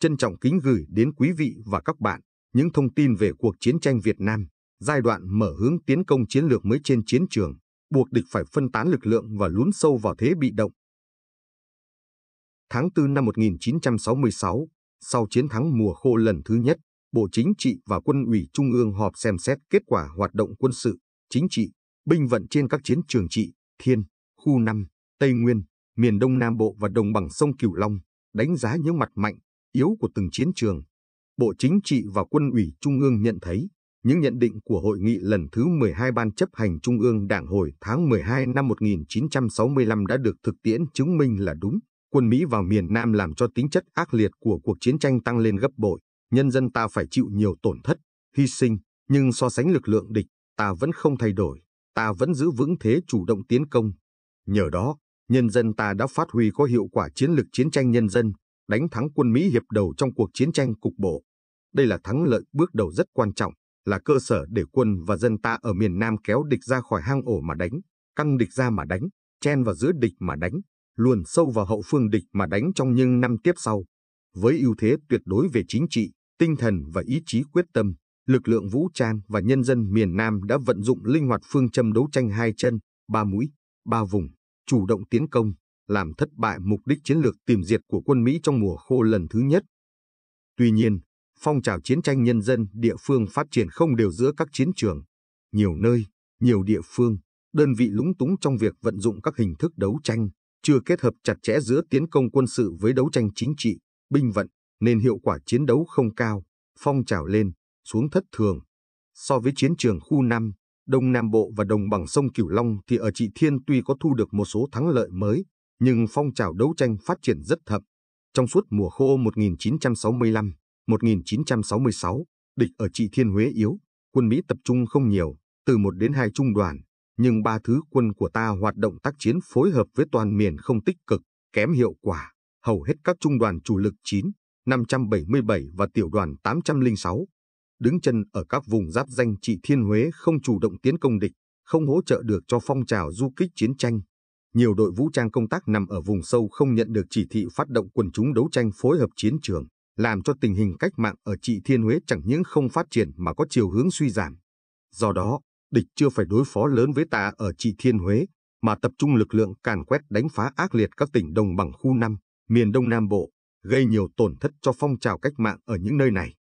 trân trọng kính gửi đến quý vị và các bạn những thông tin về cuộc chiến tranh Việt Nam, giai đoạn mở hướng tiến công chiến lược mới trên chiến trường, buộc địch phải phân tán lực lượng và lún sâu vào thế bị động. Tháng 4 năm 1966, sau chiến thắng mùa khô lần thứ nhất, Bộ Chính trị và Quân ủy Trung ương họp xem xét kết quả hoạt động quân sự, chính trị, binh vận trên các chiến trường trị, thiên, khu 5, Tây Nguyên, miền Đông Nam Bộ và đồng bằng sông Cửu Long, đánh giá những mặt mạnh, yếu của từng chiến trường, Bộ Chính trị và Quân ủy Trung ương nhận thấy những nhận định của hội nghị lần thứ 12 Ban chấp hành Trung ương Đảng hồi tháng 12 năm 1965 đã được thực tiễn chứng minh là đúng. Quân Mỹ vào miền Nam làm cho tính chất ác liệt của cuộc chiến tranh tăng lên gấp bội, nhân dân ta phải chịu nhiều tổn thất, hy sinh, nhưng so sánh lực lượng địch, ta vẫn không thay đổi, ta vẫn giữ vững thế chủ động tiến công. Nhờ đó, nhân dân ta đã phát huy có hiệu quả chiến lược chiến tranh nhân dân, đánh thắng quân Mỹ hiệp đầu trong cuộc chiến tranh cục bộ. Đây là thắng lợi bước đầu rất quan trọng, là cơ sở để quân và dân ta ở miền Nam kéo địch ra khỏi hang ổ mà đánh, căng địch ra mà đánh, chen vào giữa địch mà đánh, luồn sâu vào hậu phương địch mà đánh trong những năm tiếp sau. Với ưu thế tuyệt đối về chính trị, tinh thần và ý chí quyết tâm, lực lượng vũ trang và nhân dân miền Nam đã vận dụng linh hoạt phương châm đấu tranh hai chân, ba mũi, ba vùng, chủ động tiến công, làm thất bại mục đích chiến lược tìm diệt của quân Mỹ trong mùa khô lần thứ nhất. Tuy nhiên, phong trào chiến tranh nhân dân địa phương phát triển không đều giữa các chiến trường. Nhiều nơi, nhiều địa phương, đơn vị lúng túng trong việc vận dụng các hình thức đấu tranh, chưa kết hợp chặt chẽ giữa tiến công quân sự với đấu tranh chính trị, binh vận, nên hiệu quả chiến đấu không cao, phong trào lên, xuống thất thường. So với chiến trường khu 5, Đông Nam Bộ và đồng bằng sông Cửu Long thì ở Trị Thiên tuy có thu được một số thắng lợi mới, nhưng phong trào đấu tranh phát triển rất thậm. Trong suốt mùa khô 1965-1966, địch ở Trị Thiên Huế yếu, quân Mỹ tập trung không nhiều, từ một đến hai trung đoàn, nhưng ba thứ quân của ta hoạt động tác chiến phối hợp với toàn miền không tích cực, kém hiệu quả. Hầu hết các trung đoàn chủ lực 9, 577 và tiểu đoàn 806, đứng chân ở các vùng giáp danh trị Thiên Huế không chủ động tiến công địch, không hỗ trợ được cho phong trào du kích chiến tranh nhiều đội vũ trang công tác nằm ở vùng sâu không nhận được chỉ thị phát động quần chúng đấu tranh phối hợp chiến trường, làm cho tình hình cách mạng ở Trị Thiên Huế chẳng những không phát triển mà có chiều hướng suy giảm. Do đó, địch chưa phải đối phó lớn với ta ở Trị Thiên Huế, mà tập trung lực lượng càn quét đánh phá ác liệt các tỉnh đồng bằng khu 5, miền Đông Nam Bộ, gây nhiều tổn thất cho phong trào cách mạng ở những nơi này.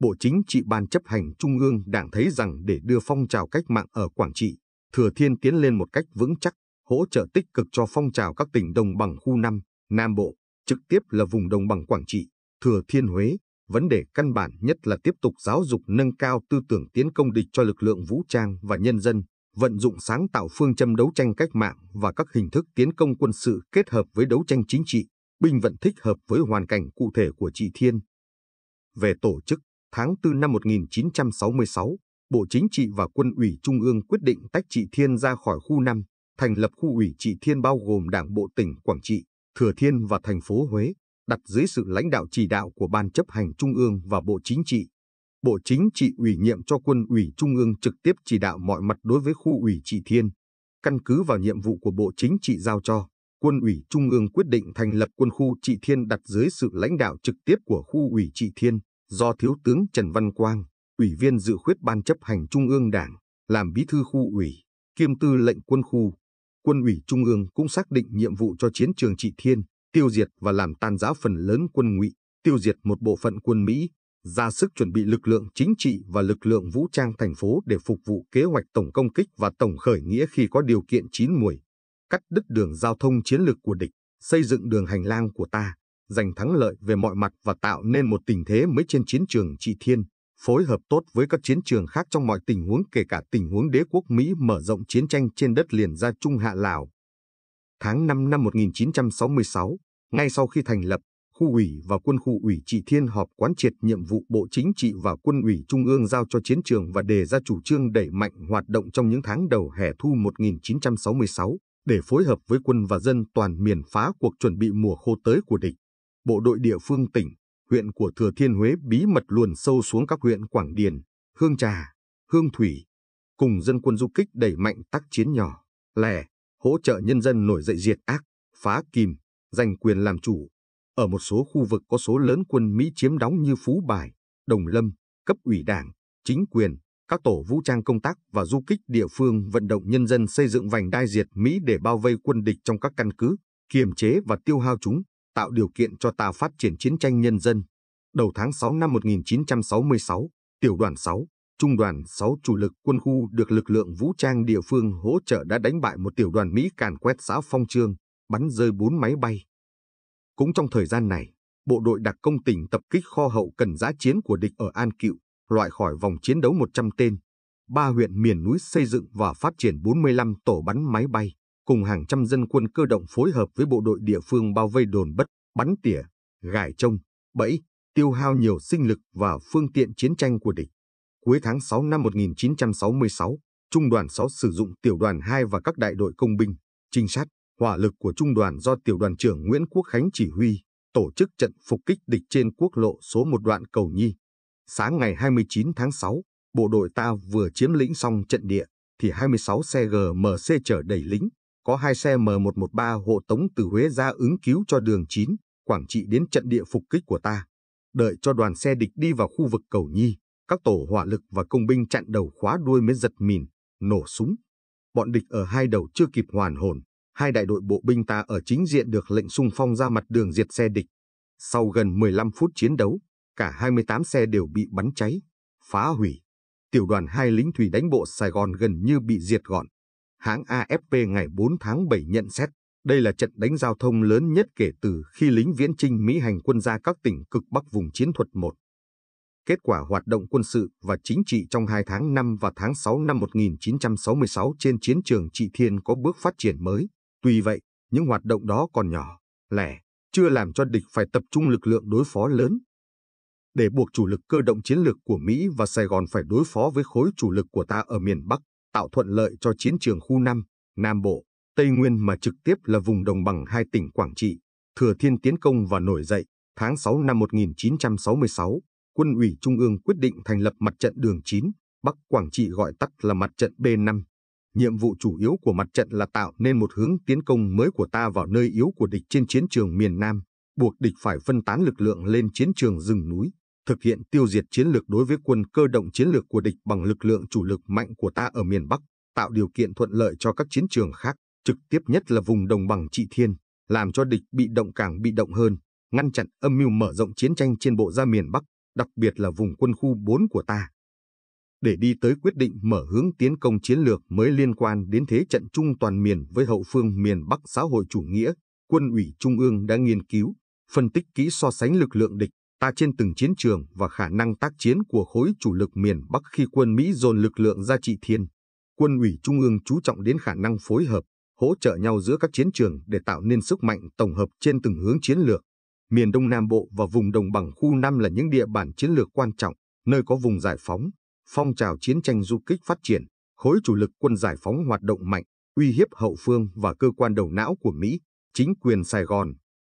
Bộ Chính trị Ban chấp hành Trung ương Đảng thấy rằng để đưa phong trào cách mạng ở Quảng Trị, Thừa Thiên tiến lên một cách vững chắc hỗ trợ tích cực cho phong trào các tỉnh đồng bằng khu 5, Nam Bộ, trực tiếp là vùng đồng bằng Quảng Trị, Thừa Thiên Huế. Vấn đề căn bản nhất là tiếp tục giáo dục nâng cao tư tưởng tiến công địch cho lực lượng vũ trang và nhân dân, vận dụng sáng tạo phương châm đấu tranh cách mạng và các hình thức tiến công quân sự kết hợp với đấu tranh chính trị, binh vận thích hợp với hoàn cảnh cụ thể của chị Thiên. Về tổ chức, tháng 4 năm 1966, Bộ Chính trị và Quân ủy Trung ương quyết định tách chị Thiên ra khỏi khu 5, thành lập khu ủy trị thiên bao gồm Đảng bộ tỉnh Quảng Trị, Thừa Thiên và thành phố Huế, đặt dưới sự lãnh đạo chỉ đạo của Ban chấp hành Trung ương và Bộ Chính trị. Bộ Chính trị ủy nhiệm cho quân ủy Trung ương trực tiếp chỉ đạo mọi mặt đối với khu ủy trị thiên. Căn cứ vào nhiệm vụ của Bộ Chính trị giao cho, quân ủy Trung ương quyết định thành lập quân khu trị thiên đặt dưới sự lãnh đạo trực tiếp của khu ủy trị thiên, do Thiếu tướng Trần Văn Quang, ủy viên dự khuyết Ban chấp hành Trung ương Đảng, làm bí thư khu ủy, kiêm tư lệnh quân khu, Quân ủy Trung ương cũng xác định nhiệm vụ cho chiến trường Trị Thiên, tiêu diệt và làm tan rã phần lớn quân ngụy, tiêu diệt một bộ phận quân Mỹ, ra sức chuẩn bị lực lượng chính trị và lực lượng vũ trang thành phố để phục vụ kế hoạch tổng công kích và tổng khởi nghĩa khi có điều kiện chín muồi, cắt đứt đường giao thông chiến lược của địch, xây dựng đường hành lang của ta, giành thắng lợi về mọi mặt và tạo nên một tình thế mới trên chiến trường Trị Thiên phối hợp tốt với các chiến trường khác trong mọi tình huống kể cả tình huống đế quốc Mỹ mở rộng chiến tranh trên đất liền ra Trung Hạ Lào. Tháng 5 năm 1966, ngay sau khi thành lập, khu ủy và quân khu ủy trị thiên họp quán triệt nhiệm vụ Bộ Chính trị và quân ủy Trung ương giao cho chiến trường và đề ra chủ trương đẩy mạnh hoạt động trong những tháng đầu hè thu 1966 để phối hợp với quân và dân toàn miền phá cuộc chuẩn bị mùa khô tới của địch. Bộ đội địa phương tỉnh, huyện của Thừa Thiên Huế bí mật luồn sâu xuống các huyện Quảng Điền, Hương Trà, Hương Thủy, cùng dân quân du kích đẩy mạnh tác chiến nhỏ, lẻ, hỗ trợ nhân dân nổi dậy diệt ác, phá kìm, giành quyền làm chủ. Ở một số khu vực có số lớn quân Mỹ chiếm đóng như Phú Bài, Đồng Lâm, cấp ủy đảng, chính quyền, các tổ vũ trang công tác và du kích địa phương vận động nhân dân xây dựng vành đai diệt Mỹ để bao vây quân địch trong các căn cứ, kiềm chế và tiêu hao chúng tạo điều kiện cho ta phát triển chiến tranh nhân dân. Đầu tháng 6 năm 1966, tiểu đoàn 6, trung đoàn 6 chủ lực quân khu được lực lượng vũ trang địa phương hỗ trợ đã đánh bại một tiểu đoàn Mỹ càn quét xã Phong Trương, bắn rơi 4 máy bay. Cũng trong thời gian này, bộ đội đặc công tỉnh tập kích kho hậu cần giã chiến của địch ở An Cựu, loại khỏi vòng chiến đấu 100 tên. Ba huyện miền núi xây dựng và phát triển 45 tổ bắn máy bay cùng hàng trăm dân quân cơ động phối hợp với bộ đội địa phương bao vây đồn bất, bắn tỉa, gài trông, bẫy, tiêu hao nhiều sinh lực và phương tiện chiến tranh của địch. Cuối tháng 6 năm 1966, Trung đoàn 6 sử dụng tiểu đoàn 2 và các đại đội công binh, trinh sát, hỏa lực của trung đoàn do tiểu đoàn trưởng Nguyễn Quốc Khánh chỉ huy, tổ chức trận phục kích địch trên quốc lộ số 1 đoạn Cầu Nhi. Sáng ngày 29 tháng 6, bộ đội ta vừa chiếm lĩnh xong trận địa, thì 26 xe GMC chở đầy lính, có hai xe M113 hộ tống từ Huế ra ứng cứu cho đường 9, Quảng Trị đến trận địa phục kích của ta. Đợi cho đoàn xe địch đi vào khu vực cầu nhi, các tổ hỏa lực và công binh chặn đầu khóa đuôi mới giật mìn, nổ súng. Bọn địch ở hai đầu chưa kịp hoàn hồn, hai đại đội bộ binh ta ở chính diện được lệnh xung phong ra mặt đường diệt xe địch. Sau gần 15 phút chiến đấu, cả 28 xe đều bị bắn cháy, phá hủy. Tiểu đoàn hai lính thủy đánh bộ Sài Gòn gần như bị diệt gọn hãng AFP ngày 4 tháng 7 nhận xét đây là trận đánh giao thông lớn nhất kể từ khi lính viễn trinh Mỹ hành quân ra các tỉnh cực Bắc vùng chiến thuật 1. Kết quả hoạt động quân sự và chính trị trong hai tháng 5 và tháng 6 năm 1966 trên chiến trường Trị Thiên có bước phát triển mới. Tuy vậy, những hoạt động đó còn nhỏ, lẻ, chưa làm cho địch phải tập trung lực lượng đối phó lớn. Để buộc chủ lực cơ động chiến lược của Mỹ và Sài Gòn phải đối phó với khối chủ lực của ta ở miền Bắc, tạo thuận lợi cho chiến trường khu 5, Nam Bộ, Tây Nguyên mà trực tiếp là vùng đồng bằng hai tỉnh Quảng Trị, Thừa Thiên tiến công và nổi dậy. Tháng 6 năm 1966, Quân ủy Trung ương quyết định thành lập mặt trận đường 9, Bắc Quảng Trị gọi tắt là mặt trận B5. Nhiệm vụ chủ yếu của mặt trận là tạo nên một hướng tiến công mới của ta vào nơi yếu của địch trên chiến trường miền Nam, buộc địch phải phân tán lực lượng lên chiến trường rừng núi, thực hiện tiêu diệt chiến lược đối với quân cơ động chiến lược của địch bằng lực lượng chủ lực mạnh của ta ở miền Bắc, tạo điều kiện thuận lợi cho các chiến trường khác, trực tiếp nhất là vùng đồng bằng trị thiên, làm cho địch bị động càng bị động hơn, ngăn chặn âm mưu mở rộng chiến tranh trên bộ ra miền Bắc, đặc biệt là vùng quân khu 4 của ta. Để đi tới quyết định mở hướng tiến công chiến lược mới liên quan đến thế trận chung toàn miền với hậu phương miền Bắc xã hội chủ nghĩa, quân ủy Trung ương đã nghiên cứu, phân tích kỹ so sánh lực lượng địch ta trên từng chiến trường và khả năng tác chiến của khối chủ lực miền Bắc khi quân Mỹ dồn lực lượng ra trị thiên. Quân ủy Trung ương chú trọng đến khả năng phối hợp, hỗ trợ nhau giữa các chiến trường để tạo nên sức mạnh tổng hợp trên từng hướng chiến lược. Miền Đông Nam Bộ và vùng đồng bằng khu Nam là những địa bàn chiến lược quan trọng, nơi có vùng giải phóng, phong trào chiến tranh du kích phát triển, khối chủ lực quân giải phóng hoạt động mạnh, uy hiếp hậu phương và cơ quan đầu não của Mỹ, chính quyền Sài Gòn,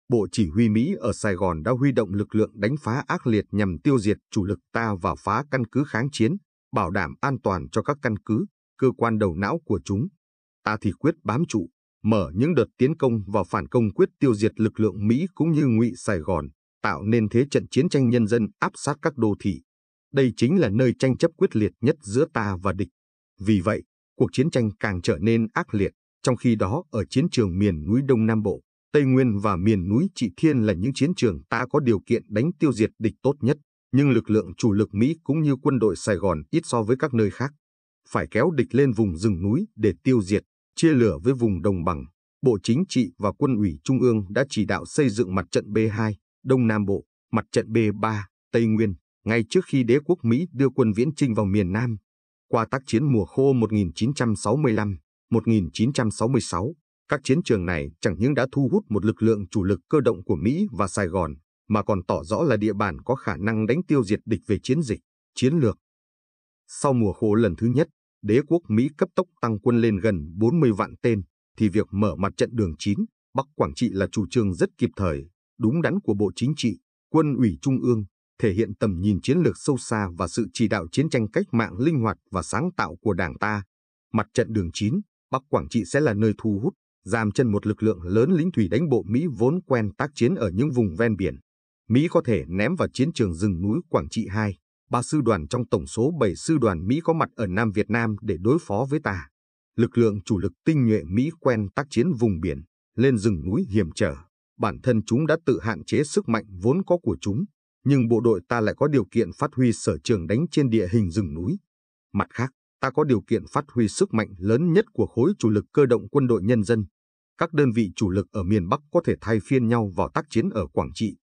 Bộ Chỉ huy Mỹ ở Sài Gòn đã huy động lực lượng đánh phá ác liệt nhằm tiêu diệt chủ lực ta và phá căn cứ kháng chiến, bảo đảm an toàn cho các căn cứ, cơ quan đầu não của chúng. Ta thì quyết bám trụ, mở những đợt tiến công và phản công quyết tiêu diệt lực lượng Mỹ cũng như ngụy Sài Gòn, tạo nên thế trận chiến tranh nhân dân áp sát các đô thị. Đây chính là nơi tranh chấp quyết liệt nhất giữa ta và địch. Vì vậy, cuộc chiến tranh càng trở nên ác liệt, trong khi đó ở chiến trường miền núi Đông Nam Bộ, Tây Nguyên và miền núi Trị Thiên là những chiến trường ta có điều kiện đánh tiêu diệt địch tốt nhất, nhưng lực lượng chủ lực Mỹ cũng như quân đội Sài Gòn ít so với các nơi khác. Phải kéo địch lên vùng rừng núi để tiêu diệt, chia lửa với vùng đồng bằng. Bộ Chính trị và Quân ủy Trung ương đã chỉ đạo xây dựng mặt trận B2, Đông Nam Bộ, mặt trận B3, Tây Nguyên, ngay trước khi đế quốc Mỹ đưa quân viễn chinh vào miền Nam. Qua tác chiến mùa khô 1965, 1966, các chiến trường này chẳng những đã thu hút một lực lượng chủ lực cơ động của Mỹ và Sài Gòn, mà còn tỏ rõ là địa bàn có khả năng đánh tiêu diệt địch về chiến dịch, chiến lược. Sau mùa khô lần thứ nhất, đế quốc Mỹ cấp tốc tăng quân lên gần 40 vạn tên, thì việc mở mặt trận đường 9, Bắc Quảng Trị là chủ trương rất kịp thời, đúng đắn của Bộ Chính trị, Quân ủy Trung ương, thể hiện tầm nhìn chiến lược sâu xa và sự chỉ đạo chiến tranh cách mạng linh hoạt và sáng tạo của Đảng ta. Mặt trận đường 9, Bắc Quảng Trị sẽ là nơi thu hút Giảm chân một lực lượng lớn lính thủy đánh bộ Mỹ vốn quen tác chiến ở những vùng ven biển. Mỹ có thể ném vào chiến trường rừng núi Quảng Trị 2, ba sư đoàn trong tổng số 7 sư đoàn Mỹ có mặt ở Nam Việt Nam để đối phó với ta. Lực lượng chủ lực tinh nhuệ Mỹ quen tác chiến vùng biển, lên rừng núi hiểm trở. Bản thân chúng đã tự hạn chế sức mạnh vốn có của chúng, nhưng bộ đội ta lại có điều kiện phát huy sở trường đánh trên địa hình rừng núi. Mặt khác, ta có điều kiện phát huy sức mạnh lớn nhất của khối chủ lực cơ động quân đội nhân dân, các đơn vị chủ lực ở miền Bắc có thể thay phiên nhau vào tác chiến ở Quảng Trị.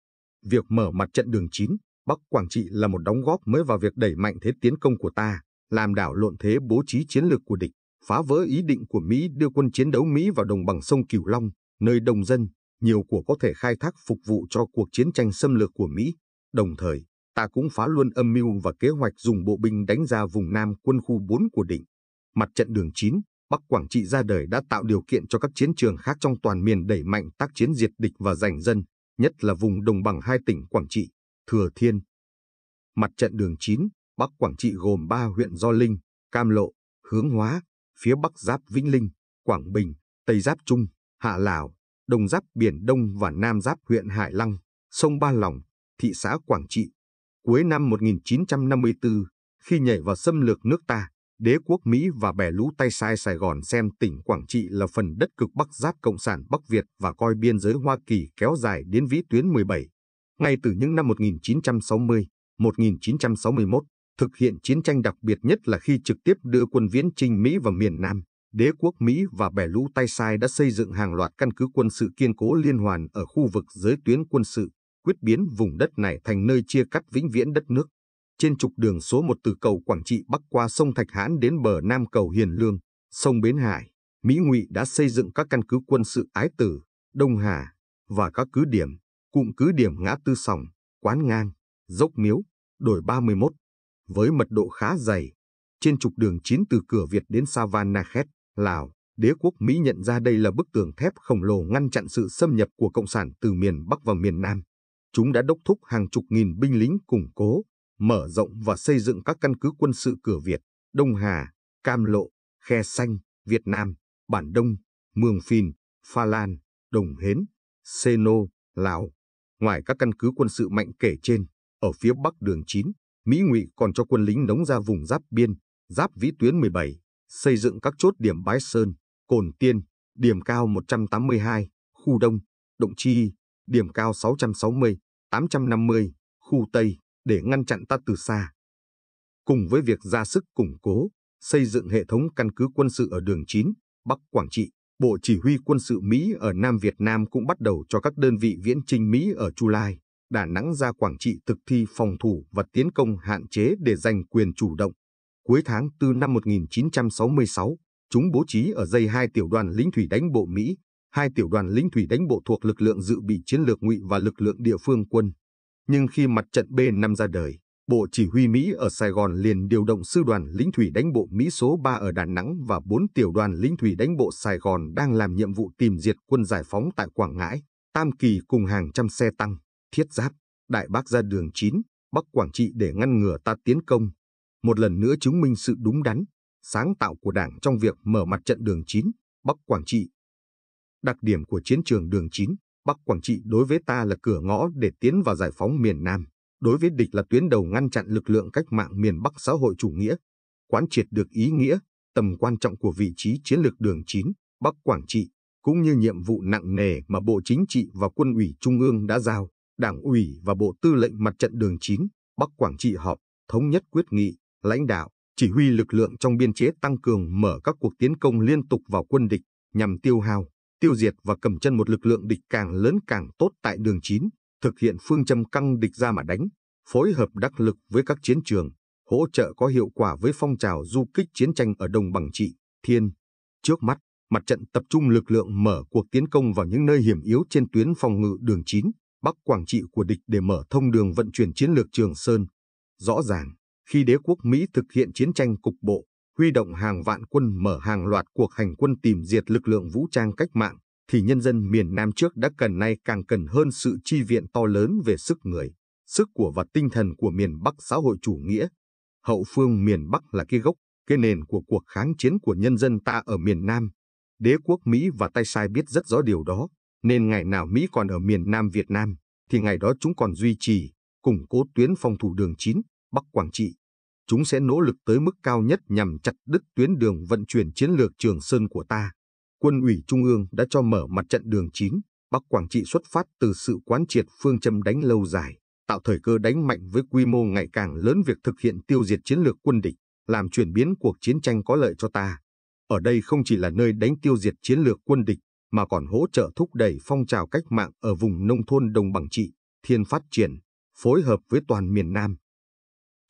Việc mở mặt trận đường 9, Bắc Quảng Trị là một đóng góp mới vào việc đẩy mạnh thế tiến công của ta, làm đảo lộn thế bố trí chiến lược của địch, phá vỡ ý định của Mỹ đưa quân chiến đấu Mỹ vào đồng bằng sông Cửu Long, nơi đồng dân, nhiều của có thể khai thác phục vụ cho cuộc chiến tranh xâm lược của Mỹ. Đồng thời, ta cũng phá luôn âm mưu và kế hoạch dùng bộ binh đánh ra vùng Nam quân khu 4 của địch. Mặt trận đường 9, Bắc Quảng Trị ra đời đã tạo điều kiện cho các chiến trường khác trong toàn miền đẩy mạnh tác chiến diệt địch và giành dân, nhất là vùng đồng bằng hai tỉnh Quảng Trị, Thừa Thiên. Mặt trận đường 9, Bắc Quảng Trị gồm 3 huyện Do Linh, Cam Lộ, Hướng Hóa, phía Bắc giáp Vĩnh Linh, Quảng Bình, Tây giáp Trung, Hạ Lào, Đông giáp Biển Đông và Nam giáp huyện Hải Lăng, sông Ba Lòng, thị xã Quảng Trị. Cuối năm 1954, khi nhảy vào xâm lược nước ta, đế quốc Mỹ và bè lũ tay sai Sài Gòn xem tỉnh Quảng Trị là phần đất cực Bắc giáp Cộng sản Bắc Việt và coi biên giới Hoa Kỳ kéo dài đến vĩ tuyến 17. Ngay từ những năm 1960, 1961, thực hiện chiến tranh đặc biệt nhất là khi trực tiếp đưa quân viễn chinh Mỹ vào miền Nam, đế quốc Mỹ và bè lũ tay sai đã xây dựng hàng loạt căn cứ quân sự kiên cố liên hoàn ở khu vực giới tuyến quân sự, quyết biến vùng đất này thành nơi chia cắt vĩnh viễn đất nước trên trục đường số 1 từ cầu Quảng Trị bắc qua sông Thạch Hãn đến bờ nam cầu Hiền Lương, sông Bến Hải, Mỹ Ngụy đã xây dựng các căn cứ quân sự Ái Tử, Đông Hà và các cứ điểm, cụm cứ điểm ngã tư sòng, quán ngang, dốc miếu, đồi 31 với mật độ khá dày. Trên trục đường 9 từ cửa Việt đến Savanakhet, Lào, đế quốc Mỹ nhận ra đây là bức tường thép khổng lồ ngăn chặn sự xâm nhập của Cộng sản từ miền Bắc vào miền Nam. Chúng đã đốc thúc hàng chục nghìn binh lính củng cố, mở rộng và xây dựng các căn cứ quân sự cửa Việt, Đông Hà, Cam Lộ, Khe Xanh, Việt Nam, Bản Đông, Mường Phìn, Pha Lan, Đồng Hến, Seno, Lào. Ngoài các căn cứ quân sự mạnh kể trên, ở phía bắc đường 9, Mỹ Ngụy còn cho quân lính đóng ra vùng giáp biên, giáp vĩ tuyến 17, xây dựng các chốt điểm Bái Sơn, Cồn Tiên, điểm cao 182, khu Đông, Động Chi, điểm cao 660, 850, khu Tây, để ngăn chặn ta từ xa. Cùng với việc ra sức củng cố, xây dựng hệ thống căn cứ quân sự ở đường 9, Bắc Quảng Trị, Bộ Chỉ huy quân sự Mỹ ở Nam Việt Nam cũng bắt đầu cho các đơn vị viễn chinh Mỹ ở Chu Lai, Đà Nẵng ra Quảng Trị thực thi phòng thủ và tiến công hạn chế để giành quyền chủ động. Cuối tháng 4 năm 1966, chúng bố trí ở dây hai tiểu đoàn lính thủy đánh bộ Mỹ, hai tiểu đoàn lính thủy đánh bộ thuộc lực lượng dự bị chiến lược ngụy và lực lượng địa phương quân nhưng khi mặt trận B5 ra đời, Bộ Chỉ huy Mỹ ở Sài Gòn liền điều động sư đoàn lính thủy đánh bộ Mỹ số 3 ở Đà Nẵng và 4 tiểu đoàn lính thủy đánh bộ Sài Gòn đang làm nhiệm vụ tìm diệt quân giải phóng tại Quảng Ngãi, Tam Kỳ cùng hàng trăm xe tăng, thiết giáp, đại bác ra đường 9, Bắc Quảng Trị để ngăn ngừa ta tiến công. Một lần nữa chứng minh sự đúng đắn, sáng tạo của Đảng trong việc mở mặt trận đường 9, Bắc Quảng Trị. Đặc điểm của chiến trường đường 9 Bắc Quảng Trị đối với ta là cửa ngõ để tiến vào giải phóng miền Nam, đối với địch là tuyến đầu ngăn chặn lực lượng cách mạng miền Bắc xã hội chủ nghĩa. Quán triệt được ý nghĩa, tầm quan trọng của vị trí chiến lược đường 9, Bắc Quảng Trị, cũng như nhiệm vụ nặng nề mà Bộ Chính trị và Quân ủy Trung ương đã giao, Đảng ủy và Bộ Tư lệnh Mặt trận đường 9, Bắc Quảng Trị họp, thống nhất quyết nghị, lãnh đạo, chỉ huy lực lượng trong biên chế tăng cường mở các cuộc tiến công liên tục vào quân địch nhằm tiêu hao, tiêu diệt và cầm chân một lực lượng địch càng lớn càng tốt tại đường 9, thực hiện phương châm căng địch ra mà đánh, phối hợp đắc lực với các chiến trường, hỗ trợ có hiệu quả với phong trào du kích chiến tranh ở đồng bằng trị, thiên. Trước mắt, mặt trận tập trung lực lượng mở cuộc tiến công vào những nơi hiểm yếu trên tuyến phòng ngự đường 9, Bắc Quảng Trị của địch để mở thông đường vận chuyển chiến lược Trường Sơn. Rõ ràng, khi đế quốc Mỹ thực hiện chiến tranh cục bộ, huy động hàng vạn quân mở hàng loạt cuộc hành quân tìm diệt lực lượng vũ trang cách mạng, thì nhân dân miền Nam trước đã cần nay càng cần hơn sự chi viện to lớn về sức người, sức của và tinh thần của miền Bắc xã hội chủ nghĩa. Hậu phương miền Bắc là cái gốc, cái nền của cuộc kháng chiến của nhân dân ta ở miền Nam. Đế quốc Mỹ và tay sai biết rất rõ điều đó, nên ngày nào Mỹ còn ở miền Nam Việt Nam, thì ngày đó chúng còn duy trì, củng cố tuyến phòng thủ đường 9, Bắc Quảng Trị, chúng sẽ nỗ lực tới mức cao nhất nhằm chặt đứt tuyến đường vận chuyển chiến lược Trường Sơn của ta. Quân ủy Trung ương đã cho mở mặt trận đường 9, Bắc Quảng Trị xuất phát từ sự quán triệt phương châm đánh lâu dài, tạo thời cơ đánh mạnh với quy mô ngày càng lớn việc thực hiện tiêu diệt chiến lược quân địch, làm chuyển biến cuộc chiến tranh có lợi cho ta. Ở đây không chỉ là nơi đánh tiêu diệt chiến lược quân địch, mà còn hỗ trợ thúc đẩy phong trào cách mạng ở vùng nông thôn đồng bằng trị, thiên phát triển, phối hợp với toàn miền Nam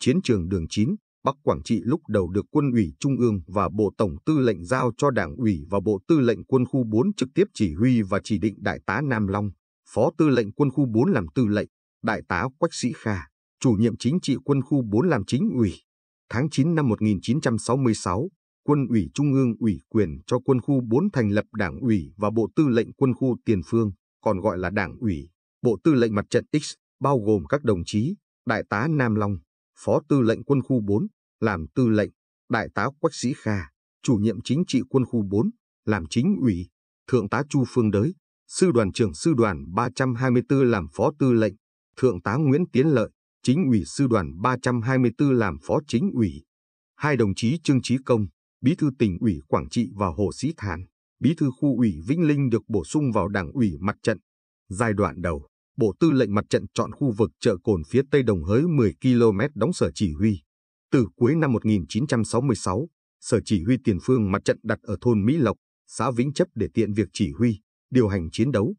chiến trường đường 9, Bắc Quảng Trị lúc đầu được quân ủy Trung ương và Bộ Tổng Tư lệnh giao cho Đảng ủy và Bộ Tư lệnh quân khu 4 trực tiếp chỉ huy và chỉ định Đại tá Nam Long, Phó Tư lệnh quân khu 4 làm tư lệnh, Đại tá Quách Sĩ Kha, chủ nhiệm chính trị quân khu 4 làm chính ủy. Tháng 9 năm 1966, Quân ủy Trung ương ủy quyền cho quân khu 4 thành lập Đảng ủy và Bộ Tư lệnh quân khu Tiền Phương, còn gọi là Đảng ủy, Bộ Tư lệnh Mặt trận X, bao gồm các đồng chí Đại tá Nam Long, Phó Tư lệnh Quân khu 4, làm Tư lệnh, Đại tá Quách Sĩ Kha, chủ nhiệm chính trị Quân khu 4, làm chính ủy, Thượng tá Chu Phương Đới, sư đoàn trưởng sư đoàn 324 làm Phó Tư lệnh, Thượng tá Nguyễn Tiến Lợi, chính ủy sư đoàn 324 làm Phó chính ủy. Hai đồng chí Trương Chí Công, bí thư tỉnh ủy Quảng Trị và Hồ Sĩ Thản, bí thư khu ủy Vĩnh Linh được bổ sung vào đảng ủy mặt trận. Giai đoạn đầu, Bộ Tư lệnh Mặt trận chọn khu vực chợ cồn phía Tây Đồng Hới 10 km đóng sở chỉ huy. Từ cuối năm 1966, sở chỉ huy tiền phương mặt trận đặt ở thôn Mỹ Lộc, xã Vĩnh Chấp để tiện việc chỉ huy, điều hành chiến đấu.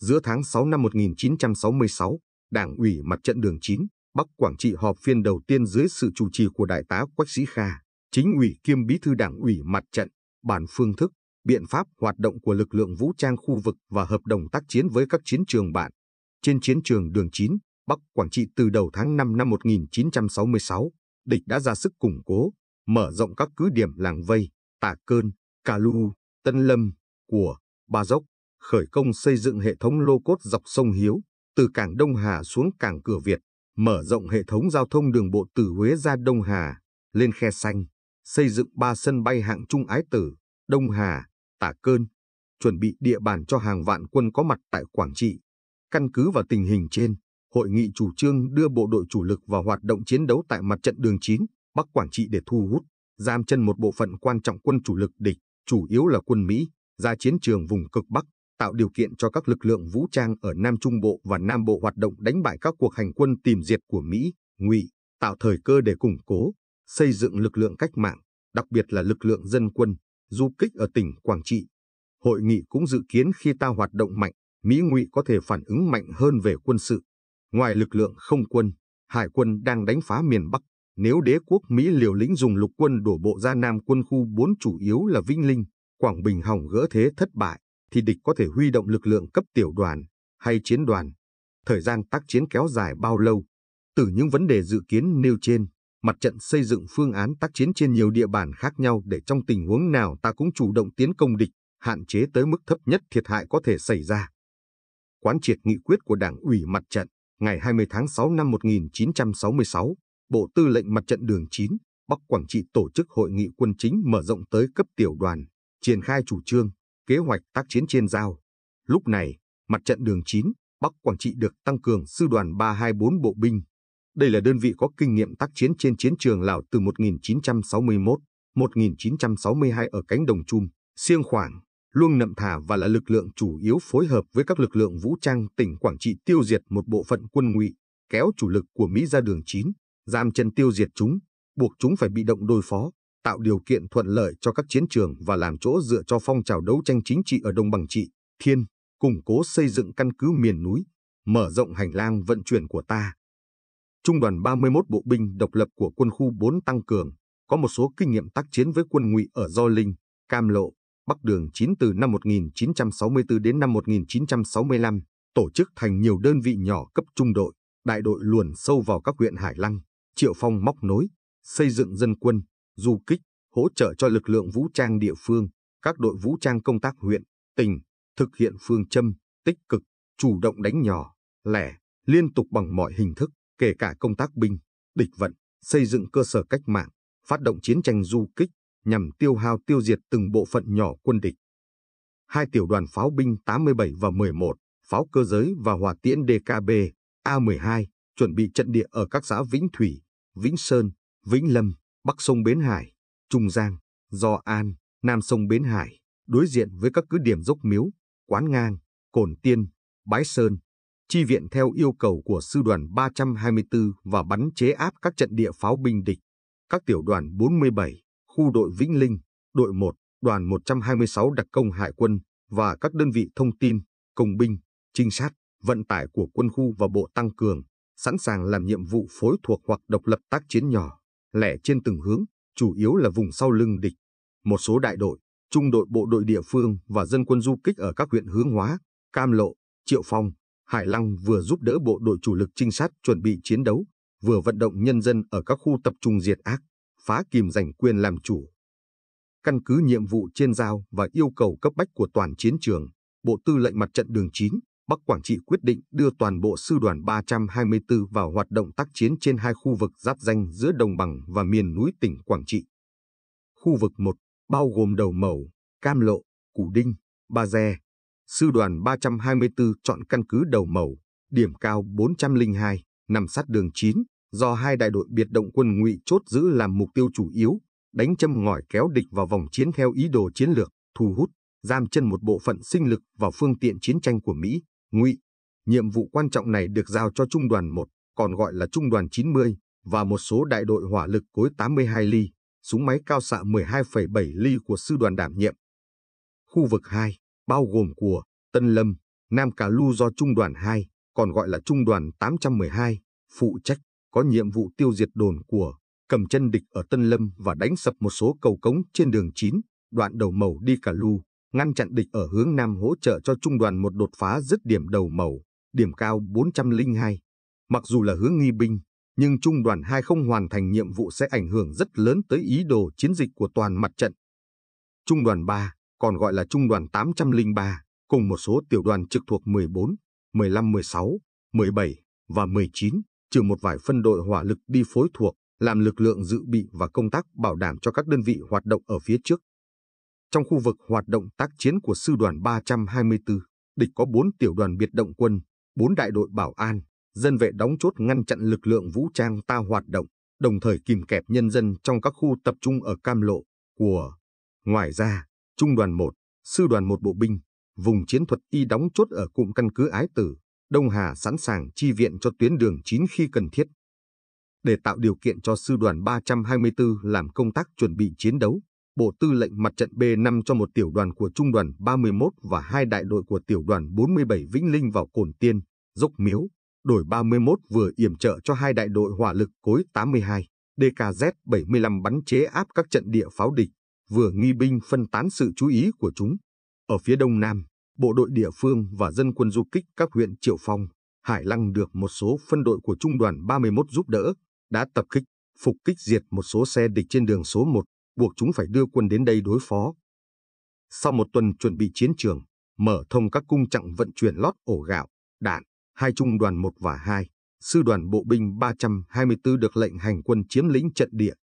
Giữa tháng 6 năm 1966, Đảng ủy Mặt trận Đường 9, Bắc Quảng Trị họp phiên đầu tiên dưới sự chủ trì của Đại tá Quách Sĩ Kha, chính ủy kiêm bí thư Đảng ủy Mặt trận, bàn phương thức, biện pháp hoạt động của lực lượng vũ trang khu vực và hợp đồng tác chiến với các chiến trường bạn. Trên chiến trường đường 9, Bắc Quảng Trị từ đầu tháng 5 năm 1966, địch đã ra sức củng cố, mở rộng các cứ điểm làng Vây, Tà Cơn, Cà Lu, Tân Lâm, Của, Ba Dốc, khởi công xây dựng hệ thống lô cốt dọc sông Hiếu, từ cảng Đông Hà xuống cảng Cửa Việt, mở rộng hệ thống giao thông đường bộ từ Huế ra Đông Hà, lên Khe Xanh, xây dựng ba sân bay hạng trung ái tử, Đông Hà, Tả Cơn, chuẩn bị địa bàn cho hàng vạn quân có mặt tại Quảng Trị. Căn cứ vào tình hình trên, hội nghị chủ trương đưa bộ đội chủ lực vào hoạt động chiến đấu tại mặt trận đường 9, Bắc Quảng Trị để thu hút, giam chân một bộ phận quan trọng quân chủ lực địch, chủ yếu là quân Mỹ, ra chiến trường vùng cực Bắc, tạo điều kiện cho các lực lượng vũ trang ở Nam Trung Bộ và Nam Bộ hoạt động đánh bại các cuộc hành quân tìm diệt của Mỹ, Ngụy, tạo thời cơ để củng cố, xây dựng lực lượng cách mạng, đặc biệt là lực lượng dân quân, du kích ở tỉnh Quảng Trị. Hội nghị cũng dự kiến khi ta hoạt động mạnh, Mỹ ngụy có thể phản ứng mạnh hơn về quân sự. Ngoài lực lượng không quân, hải quân đang đánh phá miền Bắc. Nếu đế quốc Mỹ liều lĩnh dùng lục quân đổ bộ ra Nam quân khu 4 chủ yếu là Vinh Linh, Quảng Bình hỏng gỡ thế thất bại, thì địch có thể huy động lực lượng cấp tiểu đoàn hay chiến đoàn. Thời gian tác chiến kéo dài bao lâu? Từ những vấn đề dự kiến nêu trên, mặt trận xây dựng phương án tác chiến trên nhiều địa bàn khác nhau để trong tình huống nào ta cũng chủ động tiến công địch, hạn chế tới mức thấp nhất thiệt hại có thể xảy ra. Quán triệt nghị quyết của Đảng ủy mặt trận ngày 20 tháng 6 năm 1966, Bộ Tư lệnh Mặt trận Đường 9, Bắc Quảng Trị tổ chức hội nghị quân chính mở rộng tới cấp tiểu đoàn, triển khai chủ trương, kế hoạch tác chiến trên giao. Lúc này, Mặt trận Đường 9, Bắc Quảng Trị được tăng cường sư đoàn 324 bộ binh, đây là đơn vị có kinh nghiệm tác chiến trên chiến trường Lào từ 1961-1962 ở cánh đồng Chum, Siêng Khoảng, Luông Nậm Thả và là lực lượng chủ yếu phối hợp với các lực lượng vũ trang tỉnh Quảng Trị tiêu diệt một bộ phận quân ngụy, kéo chủ lực của Mỹ ra đường 9, giam chân tiêu diệt chúng, buộc chúng phải bị động đối phó, tạo điều kiện thuận lợi cho các chiến trường và làm chỗ dựa cho phong trào đấu tranh chính trị ở Đông Bằng Trị, Thiên, củng cố xây dựng căn cứ miền núi, mở rộng hành lang vận chuyển của ta, Trung đoàn 31 bộ binh độc lập của quân khu 4 tăng cường, có một số kinh nghiệm tác chiến với quân ngụy ở Do Linh, Cam Lộ, Bắc Đường 9 từ năm 1964 đến năm 1965, tổ chức thành nhiều đơn vị nhỏ cấp trung đội, đại đội luồn sâu vào các huyện Hải Lăng, Triệu Phong móc nối, xây dựng dân quân, du kích, hỗ trợ cho lực lượng vũ trang địa phương, các đội vũ trang công tác huyện, tỉnh, thực hiện phương châm, tích cực, chủ động đánh nhỏ, lẻ, liên tục bằng mọi hình thức, kể cả công tác binh, địch vận, xây dựng cơ sở cách mạng, phát động chiến tranh du kích nhằm tiêu hao tiêu diệt từng bộ phận nhỏ quân địch. Hai tiểu đoàn pháo binh 87 và 11, pháo cơ giới và hỏa tiễn DKB A12 chuẩn bị trận địa ở các xã Vĩnh Thủy, Vĩnh Sơn, Vĩnh Lâm, Bắc sông Bến Hải, Trung Giang, Do An, Nam sông Bến Hải, đối diện với các cứ điểm dốc miếu, quán ngang, cồn tiên, bái sơn, chi viện theo yêu cầu của sư đoàn 324 và bắn chế áp các trận địa pháo binh địch. Các tiểu đoàn 47, khu đội Vĩnh Linh, đội 1, đoàn 126 đặc công hải quân và các đơn vị thông tin, công binh, trinh sát, vận tải của quân khu và bộ tăng cường, sẵn sàng làm nhiệm vụ phối thuộc hoặc độc lập tác chiến nhỏ, lẻ trên từng hướng, chủ yếu là vùng sau lưng địch. Một số đại đội, trung đội bộ đội địa phương và dân quân du kích ở các huyện Hướng Hóa, Cam Lộ, Triệu Phong, Hải Lăng vừa giúp đỡ bộ đội chủ lực trinh sát chuẩn bị chiến đấu, vừa vận động nhân dân ở các khu tập trung diệt ác, phá kìm giành quyền làm chủ. Căn cứ nhiệm vụ trên giao và yêu cầu cấp bách của toàn chiến trường, Bộ Tư lệnh Mặt trận Đường 9, Bắc Quảng Trị quyết định đưa toàn bộ sư đoàn 324 vào hoạt động tác chiến trên hai khu vực giáp danh giữa đồng bằng và miền núi tỉnh Quảng Trị. Khu vực 1 bao gồm đầu mẩu, cam lộ, củ đinh, ba dè, sư đoàn 324 chọn căn cứ đầu màu, điểm cao 402, nằm sát đường 9, do hai đại đội biệt động quân ngụy chốt giữ làm mục tiêu chủ yếu, đánh châm ngòi kéo địch vào vòng chiến theo ý đồ chiến lược, thu hút, giam chân một bộ phận sinh lực vào phương tiện chiến tranh của Mỹ, ngụy. Nhiệm vụ quan trọng này được giao cho Trung đoàn 1, còn gọi là Trung đoàn 90, và một số đại đội hỏa lực cối 82 ly, súng máy cao xạ 12,7 ly của sư đoàn đảm nhiệm. Khu vực 2 bao gồm của Tân Lâm, Nam Cà Lu do Trung đoàn 2, còn gọi là Trung đoàn 812, phụ trách, có nhiệm vụ tiêu diệt đồn của cầm chân địch ở Tân Lâm và đánh sập một số cầu cống trên đường 9, đoạn đầu màu đi Cà Lu, ngăn chặn địch ở hướng Nam hỗ trợ cho Trung đoàn một đột phá dứt điểm đầu màu, điểm cao 402. Mặc dù là hướng nghi binh, nhưng Trung đoàn 2 không hoàn thành nhiệm vụ sẽ ảnh hưởng rất lớn tới ý đồ chiến dịch của toàn mặt trận. Trung đoàn 3, còn gọi là Trung đoàn 803, cùng một số tiểu đoàn trực thuộc 14, 15, 16, 17 và 19, trừ một vài phân đội hỏa lực đi phối thuộc, làm lực lượng dự bị và công tác bảo đảm cho các đơn vị hoạt động ở phía trước. Trong khu vực hoạt động tác chiến của Sư đoàn 324, địch có 4 tiểu đoàn biệt động quân, 4 đại đội bảo an, dân vệ đóng chốt ngăn chặn lực lượng vũ trang ta hoạt động, đồng thời kìm kẹp nhân dân trong các khu tập trung ở Cam Lộ, của. Ngoài ra, Trung đoàn 1, Sư đoàn 1 bộ binh, vùng chiến thuật y đóng chốt ở cụm căn cứ Ái Tử, Đông Hà sẵn sàng chi viện cho tuyến đường 9 khi cần thiết. Để tạo điều kiện cho Sư đoàn 324 làm công tác chuẩn bị chiến đấu, Bộ Tư lệnh Mặt trận B5 cho một tiểu đoàn của Trung đoàn 31 và hai đại đội của tiểu đoàn 47 Vĩnh Linh vào Cồn Tiên, Dốc Miếu, đổi 31 vừa yểm trợ cho hai đại đội hỏa lực cối 82, DKZ-75 bắn chế áp các trận địa pháo địch vừa nghi binh phân tán sự chú ý của chúng. Ở phía đông nam, bộ đội địa phương và dân quân du kích các huyện Triệu Phong, Hải Lăng được một số phân đội của Trung đoàn 31 giúp đỡ, đã tập kích, phục kích diệt một số xe địch trên đường số 1, buộc chúng phải đưa quân đến đây đối phó. Sau một tuần chuẩn bị chiến trường, mở thông các cung chặng vận chuyển lót ổ gạo, đạn, hai trung đoàn 1 và 2, sư đoàn bộ binh 324 được lệnh hành quân chiếm lĩnh trận địa.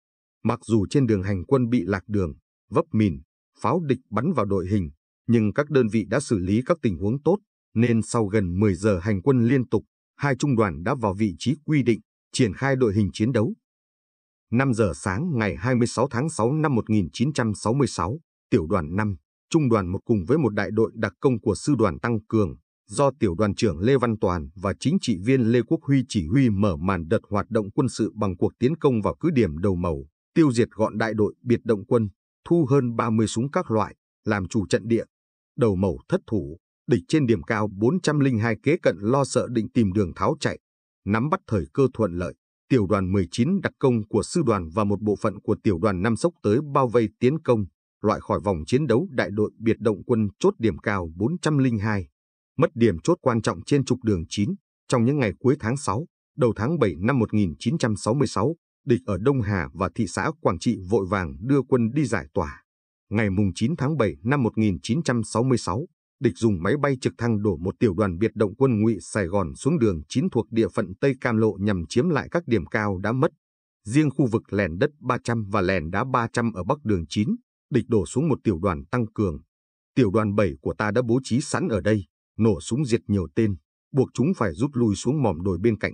Mặc dù trên đường hành quân bị lạc đường, vấp mìn, pháo địch bắn vào đội hình, nhưng các đơn vị đã xử lý các tình huống tốt, nên sau gần 10 giờ hành quân liên tục, hai trung đoàn đã vào vị trí quy định, triển khai đội hình chiến đấu. 5 giờ sáng ngày 26 tháng 6 năm 1966, tiểu đoàn 5, trung đoàn một cùng với một đại đội đặc công của sư đoàn tăng cường, do tiểu đoàn trưởng Lê Văn Toàn và chính trị viên Lê Quốc Huy chỉ huy mở màn đợt hoạt động quân sự bằng cuộc tiến công vào cứ điểm đầu màu, tiêu diệt gọn đại đội biệt động quân thu hơn 30 súng các loại, làm chủ trận địa. Đầu màu thất thủ, địch trên điểm cao 402 kế cận lo sợ định tìm đường tháo chạy. Nắm bắt thời cơ thuận lợi, tiểu đoàn 19 đặc công của sư đoàn và một bộ phận của tiểu đoàn Nam Sốc tới bao vây tiến công, loại khỏi vòng chiến đấu đại đội biệt động quân chốt điểm cao 402. Mất điểm chốt quan trọng trên trục đường 9 trong những ngày cuối tháng 6, đầu tháng 7 năm 1966, địch ở Đông Hà và thị xã Quảng Trị vội vàng đưa quân đi giải tỏa. Ngày 9 tháng 7 năm 1966, địch dùng máy bay trực thăng đổ một tiểu đoàn biệt động quân ngụy Sài Gòn xuống đường 9 thuộc địa phận Tây Cam Lộ nhằm chiếm lại các điểm cao đã mất. Riêng khu vực lèn đất 300 và lèn đá 300 ở bắc đường 9, địch đổ xuống một tiểu đoàn tăng cường. Tiểu đoàn 7 của ta đã bố trí sẵn ở đây, nổ súng diệt nhiều tên, buộc chúng phải rút lui xuống mỏm đồi bên cạnh.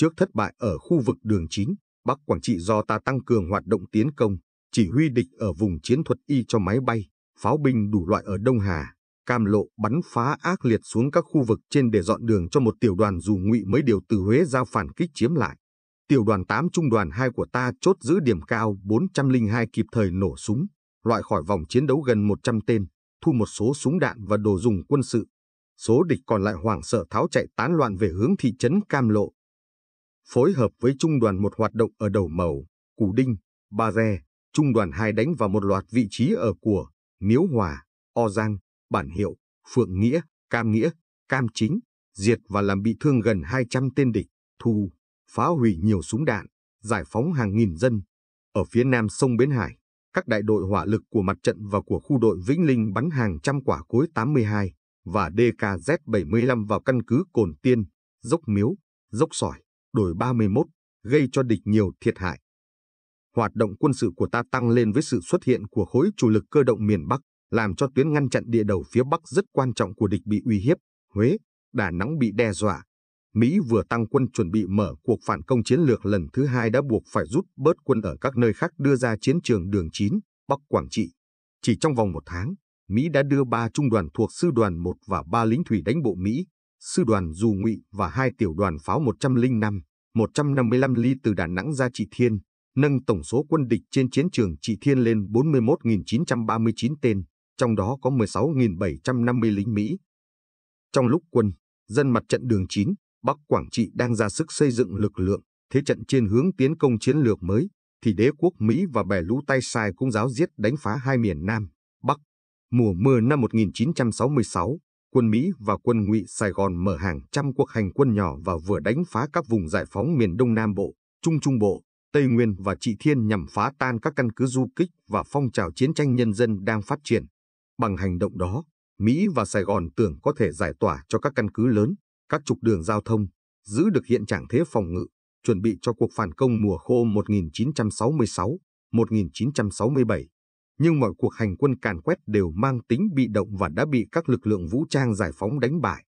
Trước thất bại ở khu vực đường 9, Bắc Quảng Trị do ta tăng cường hoạt động tiến công, chỉ huy địch ở vùng chiến thuật y cho máy bay, pháo binh đủ loại ở Đông Hà, Cam Lộ bắn phá ác liệt xuống các khu vực trên để dọn đường cho một tiểu đoàn dù ngụy mới điều từ Huế ra phản kích chiếm lại. Tiểu đoàn 8 trung đoàn 2 của ta chốt giữ điểm cao 402 kịp thời nổ súng, loại khỏi vòng chiến đấu gần 100 tên, thu một số súng đạn và đồ dùng quân sự. Số địch còn lại hoảng sợ tháo chạy tán loạn về hướng thị trấn Cam Lộ, phối hợp với trung đoàn một hoạt động ở Đầu Mầu, củ Đinh, Ba Re, trung đoàn hai đánh vào một loạt vị trí ở của Miếu Hòa, O Giang, Bản Hiệu, Phượng Nghĩa, Cam Nghĩa, Cam Chính, diệt và làm bị thương gần 200 tên địch, thu, phá hủy nhiều súng đạn, giải phóng hàng nghìn dân. Ở phía nam sông Bến Hải, các đại đội hỏa lực của mặt trận và của khu đội Vĩnh Linh bắn hàng trăm quả cối 82 và DKZ-75 vào căn cứ Cồn Tiên, Dốc Miếu, Dốc Sỏi đổi 31, gây cho địch nhiều thiệt hại. Hoạt động quân sự của ta tăng lên với sự xuất hiện của khối chủ lực cơ động miền Bắc, làm cho tuyến ngăn chặn địa đầu phía Bắc rất quan trọng của địch bị uy hiếp, Huế, Đà Nẵng bị đe dọa. Mỹ vừa tăng quân chuẩn bị mở cuộc phản công chiến lược lần thứ hai đã buộc phải rút bớt quân ở các nơi khác đưa ra chiến trường đường 9, Bắc Quảng Trị. Chỉ trong vòng một tháng, Mỹ đã đưa ba trung đoàn thuộc sư đoàn 1 và ba lính thủy đánh bộ Mỹ sư đoàn dù Ngụy và hai tiểu đoàn pháo 105, 155 ly từ Đà Nẵng ra Trị Thiên, nâng tổng số quân địch trên chiến trường Trị Thiên lên 41.939 tên, trong đó có 16.750 lính Mỹ. Trong lúc quân, dân mặt trận đường 9, Bắc Quảng Trị đang ra sức xây dựng lực lượng, thế trận trên hướng tiến công chiến lược mới, thì đế quốc Mỹ và bè lũ tay sai cũng giáo giết đánh phá hai miền Nam, Bắc. Mùa mưa năm 1966, quân Mỹ và quân Ngụy Sài Gòn mở hàng trăm cuộc hành quân nhỏ và vừa đánh phá các vùng giải phóng miền Đông Nam Bộ, Trung Trung Bộ, Tây Nguyên và Trị Thiên nhằm phá tan các căn cứ du kích và phong trào chiến tranh nhân dân đang phát triển. Bằng hành động đó, Mỹ và Sài Gòn tưởng có thể giải tỏa cho các căn cứ lớn, các trục đường giao thông, giữ được hiện trạng thế phòng ngự, chuẩn bị cho cuộc phản công mùa khô 1966-1967 nhưng mọi cuộc hành quân càn quét đều mang tính bị động và đã bị các lực lượng vũ trang giải phóng đánh bại.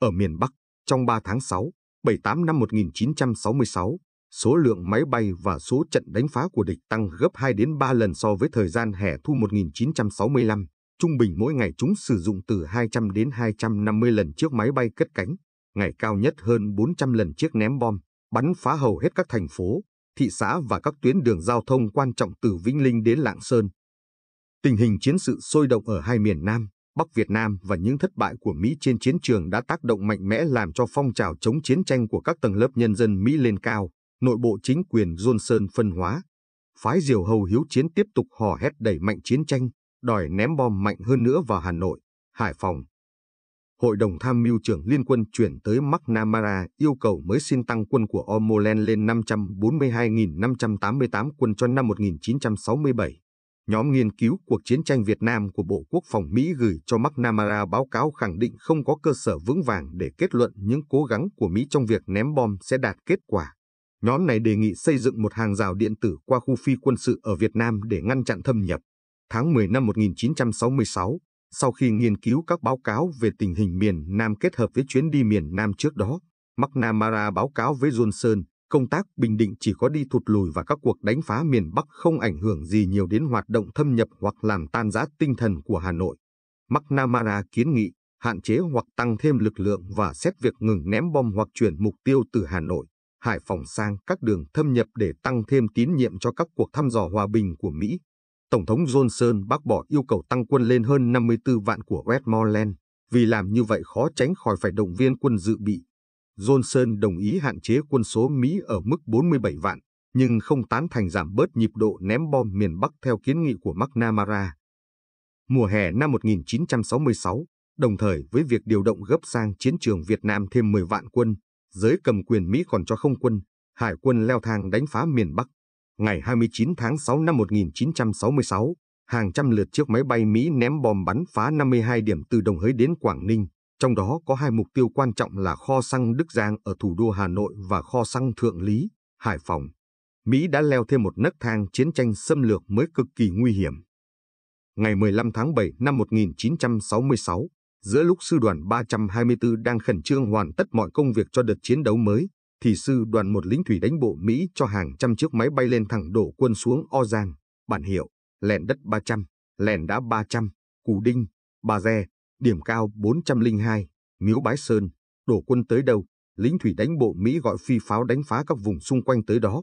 Ở miền Bắc, trong 3 tháng 6, 78 năm 1966, số lượng máy bay và số trận đánh phá của địch tăng gấp 2 đến 3 lần so với thời gian hè thu 1965. Trung bình mỗi ngày chúng sử dụng từ 200 đến 250 lần chiếc máy bay cất cánh, ngày cao nhất hơn 400 lần chiếc ném bom, bắn phá hầu hết các thành phố, thị xã và các tuyến đường giao thông quan trọng từ Vĩnh Linh đến Lạng Sơn. Tình hình chiến sự sôi động ở hai miền Nam, Bắc Việt Nam và những thất bại của Mỹ trên chiến trường đã tác động mạnh mẽ làm cho phong trào chống chiến tranh của các tầng lớp nhân dân Mỹ lên cao, nội bộ chính quyền Johnson phân hóa. Phái Diều Hầu Hiếu Chiến tiếp tục hò hét đẩy mạnh chiến tranh, đòi ném bom mạnh hơn nữa vào Hà Nội, Hải Phòng, Hội đồng tham mưu trưởng liên quân chuyển tới McNamara yêu cầu mới xin tăng quân của Omolen lên 542.588 quân cho năm 1967. Nhóm nghiên cứu cuộc chiến tranh Việt Nam của Bộ Quốc phòng Mỹ gửi cho McNamara báo cáo khẳng định không có cơ sở vững vàng để kết luận những cố gắng của Mỹ trong việc ném bom sẽ đạt kết quả. Nhóm này đề nghị xây dựng một hàng rào điện tử qua khu phi quân sự ở Việt Nam để ngăn chặn thâm nhập. Tháng 10 năm 1966, sau khi nghiên cứu các báo cáo về tình hình miền Nam kết hợp với chuyến đi miền Nam trước đó, McNamara báo cáo với Johnson, công tác bình định chỉ có đi thụt lùi và các cuộc đánh phá miền Bắc không ảnh hưởng gì nhiều đến hoạt động thâm nhập hoặc làm tan rã tinh thần của Hà Nội. McNamara kiến nghị hạn chế hoặc tăng thêm lực lượng và xét việc ngừng ném bom hoặc chuyển mục tiêu từ Hà Nội, Hải Phòng sang các đường thâm nhập để tăng thêm tín nhiệm cho các cuộc thăm dò hòa bình của Mỹ. Tổng thống Johnson bác bỏ yêu cầu tăng quân lên hơn 54 vạn của Westmoreland, vì làm như vậy khó tránh khỏi phải động viên quân dự bị. Johnson đồng ý hạn chế quân số Mỹ ở mức 47 vạn, nhưng không tán thành giảm bớt nhịp độ ném bom miền Bắc theo kiến nghị của McNamara. Mùa hè năm 1966, đồng thời với việc điều động gấp sang chiến trường Việt Nam thêm 10 vạn quân, giới cầm quyền Mỹ còn cho không quân, hải quân leo thang đánh phá miền Bắc ngày 29 tháng 6 năm 1966, hàng trăm lượt chiếc máy bay Mỹ ném bom bắn phá 52 điểm từ Đồng Hới đến Quảng Ninh, trong đó có hai mục tiêu quan trọng là kho xăng Đức Giang ở thủ đô Hà Nội và kho xăng Thượng Lý, Hải Phòng. Mỹ đã leo thêm một nấc thang chiến tranh xâm lược mới cực kỳ nguy hiểm. Ngày 15 tháng 7 năm 1966, giữa lúc sư đoàn 324 đang khẩn trương hoàn tất mọi công việc cho đợt chiến đấu mới, thì sư đoàn một lính thủy đánh bộ Mỹ cho hàng trăm chiếc máy bay lên thẳng đổ quân xuống Ozan, Bản Hiệu, lẻn Đất 300, Lèn Đá 300, Cù Đinh, Bà Re, Điểm Cao 402, Miếu Bái Sơn, đổ quân tới đâu, lính thủy đánh bộ Mỹ gọi phi pháo đánh phá các vùng xung quanh tới đó.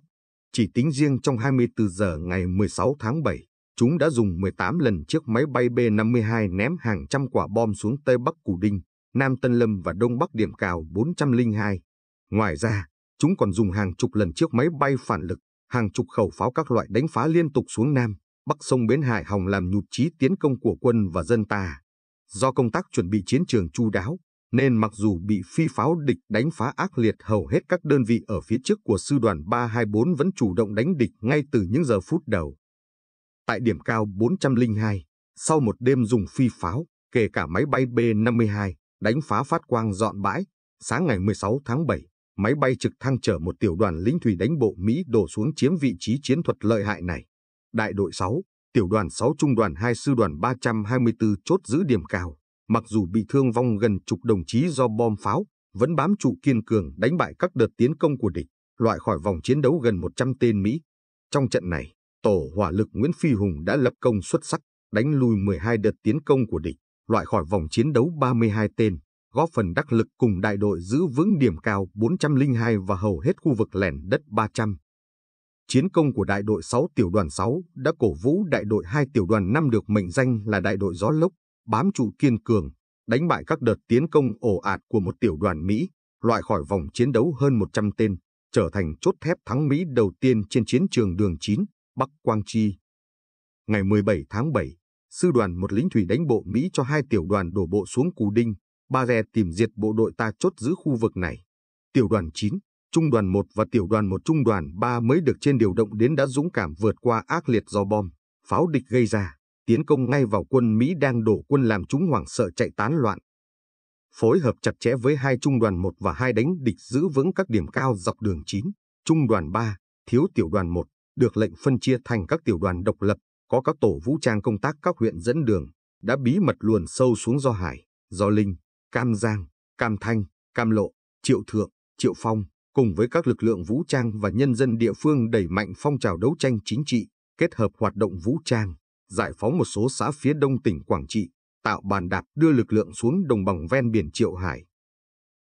Chỉ tính riêng trong 24 giờ ngày 16 tháng 7, chúng đã dùng 18 lần chiếc máy bay B-52 ném hàng trăm quả bom xuống Tây Bắc Cù Đinh, Nam Tân Lâm và Đông Bắc Điểm Cào 402. Ngoài ra, chúng còn dùng hàng chục lần chiếc máy bay phản lực, hàng chục khẩu pháo các loại đánh phá liên tục xuống Nam, Bắc sông Bến Hải hồng làm nhụt chí tiến công của quân và dân ta. Do công tác chuẩn bị chiến trường chu đáo, nên mặc dù bị phi pháo địch đánh phá ác liệt hầu hết các đơn vị ở phía trước của sư đoàn 324 vẫn chủ động đánh địch ngay từ những giờ phút đầu. Tại điểm cao 402, sau một đêm dùng phi pháo, kể cả máy bay B-52, đánh phá phát quang dọn bãi, sáng ngày 16 tháng 7, máy bay trực thăng chở một tiểu đoàn lính thủy đánh bộ Mỹ đổ xuống chiếm vị trí chiến thuật lợi hại này. Đại đội 6, tiểu đoàn 6 trung đoàn 2 sư đoàn 324 chốt giữ điểm cao, mặc dù bị thương vong gần chục đồng chí do bom pháo, vẫn bám trụ kiên cường đánh bại các đợt tiến công của địch, loại khỏi vòng chiến đấu gần 100 tên Mỹ. Trong trận này, tổ hỏa lực Nguyễn Phi Hùng đã lập công xuất sắc, đánh lùi 12 đợt tiến công của địch, loại khỏi vòng chiến đấu 32 tên góp phần đắc lực cùng đại đội giữ vững điểm cao 402 và hầu hết khu vực lẻn đất 300. Chiến công của đại đội 6 tiểu đoàn 6 đã cổ vũ đại đội 2 tiểu đoàn 5 được mệnh danh là đại đội gió lốc, bám trụ kiên cường, đánh bại các đợt tiến công ổ ạt của một tiểu đoàn Mỹ, loại khỏi vòng chiến đấu hơn 100 tên, trở thành chốt thép thắng Mỹ đầu tiên trên chiến trường đường 9, Bắc Quang Chi. Ngày 17 tháng 7, sư đoàn một lính thủy đánh bộ Mỹ cho hai tiểu đoàn đổ bộ xuống Cù Đinh, Ba Rè tìm diệt bộ đội ta chốt giữ khu vực này. Tiểu đoàn 9, Trung đoàn 1 và Tiểu đoàn 1 Trung đoàn 3 mới được trên điều động đến đã dũng cảm vượt qua ác liệt do bom, pháo địch gây ra, tiến công ngay vào quân Mỹ đang đổ quân làm chúng hoảng sợ chạy tán loạn. Phối hợp chặt chẽ với hai Trung đoàn 1 và hai đánh địch giữ vững các điểm cao dọc đường 9, Trung đoàn 3, thiếu Tiểu đoàn 1, được lệnh phân chia thành các tiểu đoàn độc lập, có các tổ vũ trang công tác các huyện dẫn đường, đã bí mật luồn sâu xuống do hải, do linh, Cam Giang, Cam Thanh, Cam Lộ, Triệu Thượng, Triệu Phong cùng với các lực lượng vũ trang và nhân dân địa phương đẩy mạnh phong trào đấu tranh chính trị, kết hợp hoạt động vũ trang, giải phóng một số xã phía đông tỉnh Quảng Trị, tạo bàn đạp đưa lực lượng xuống đồng bằng ven biển Triệu Hải.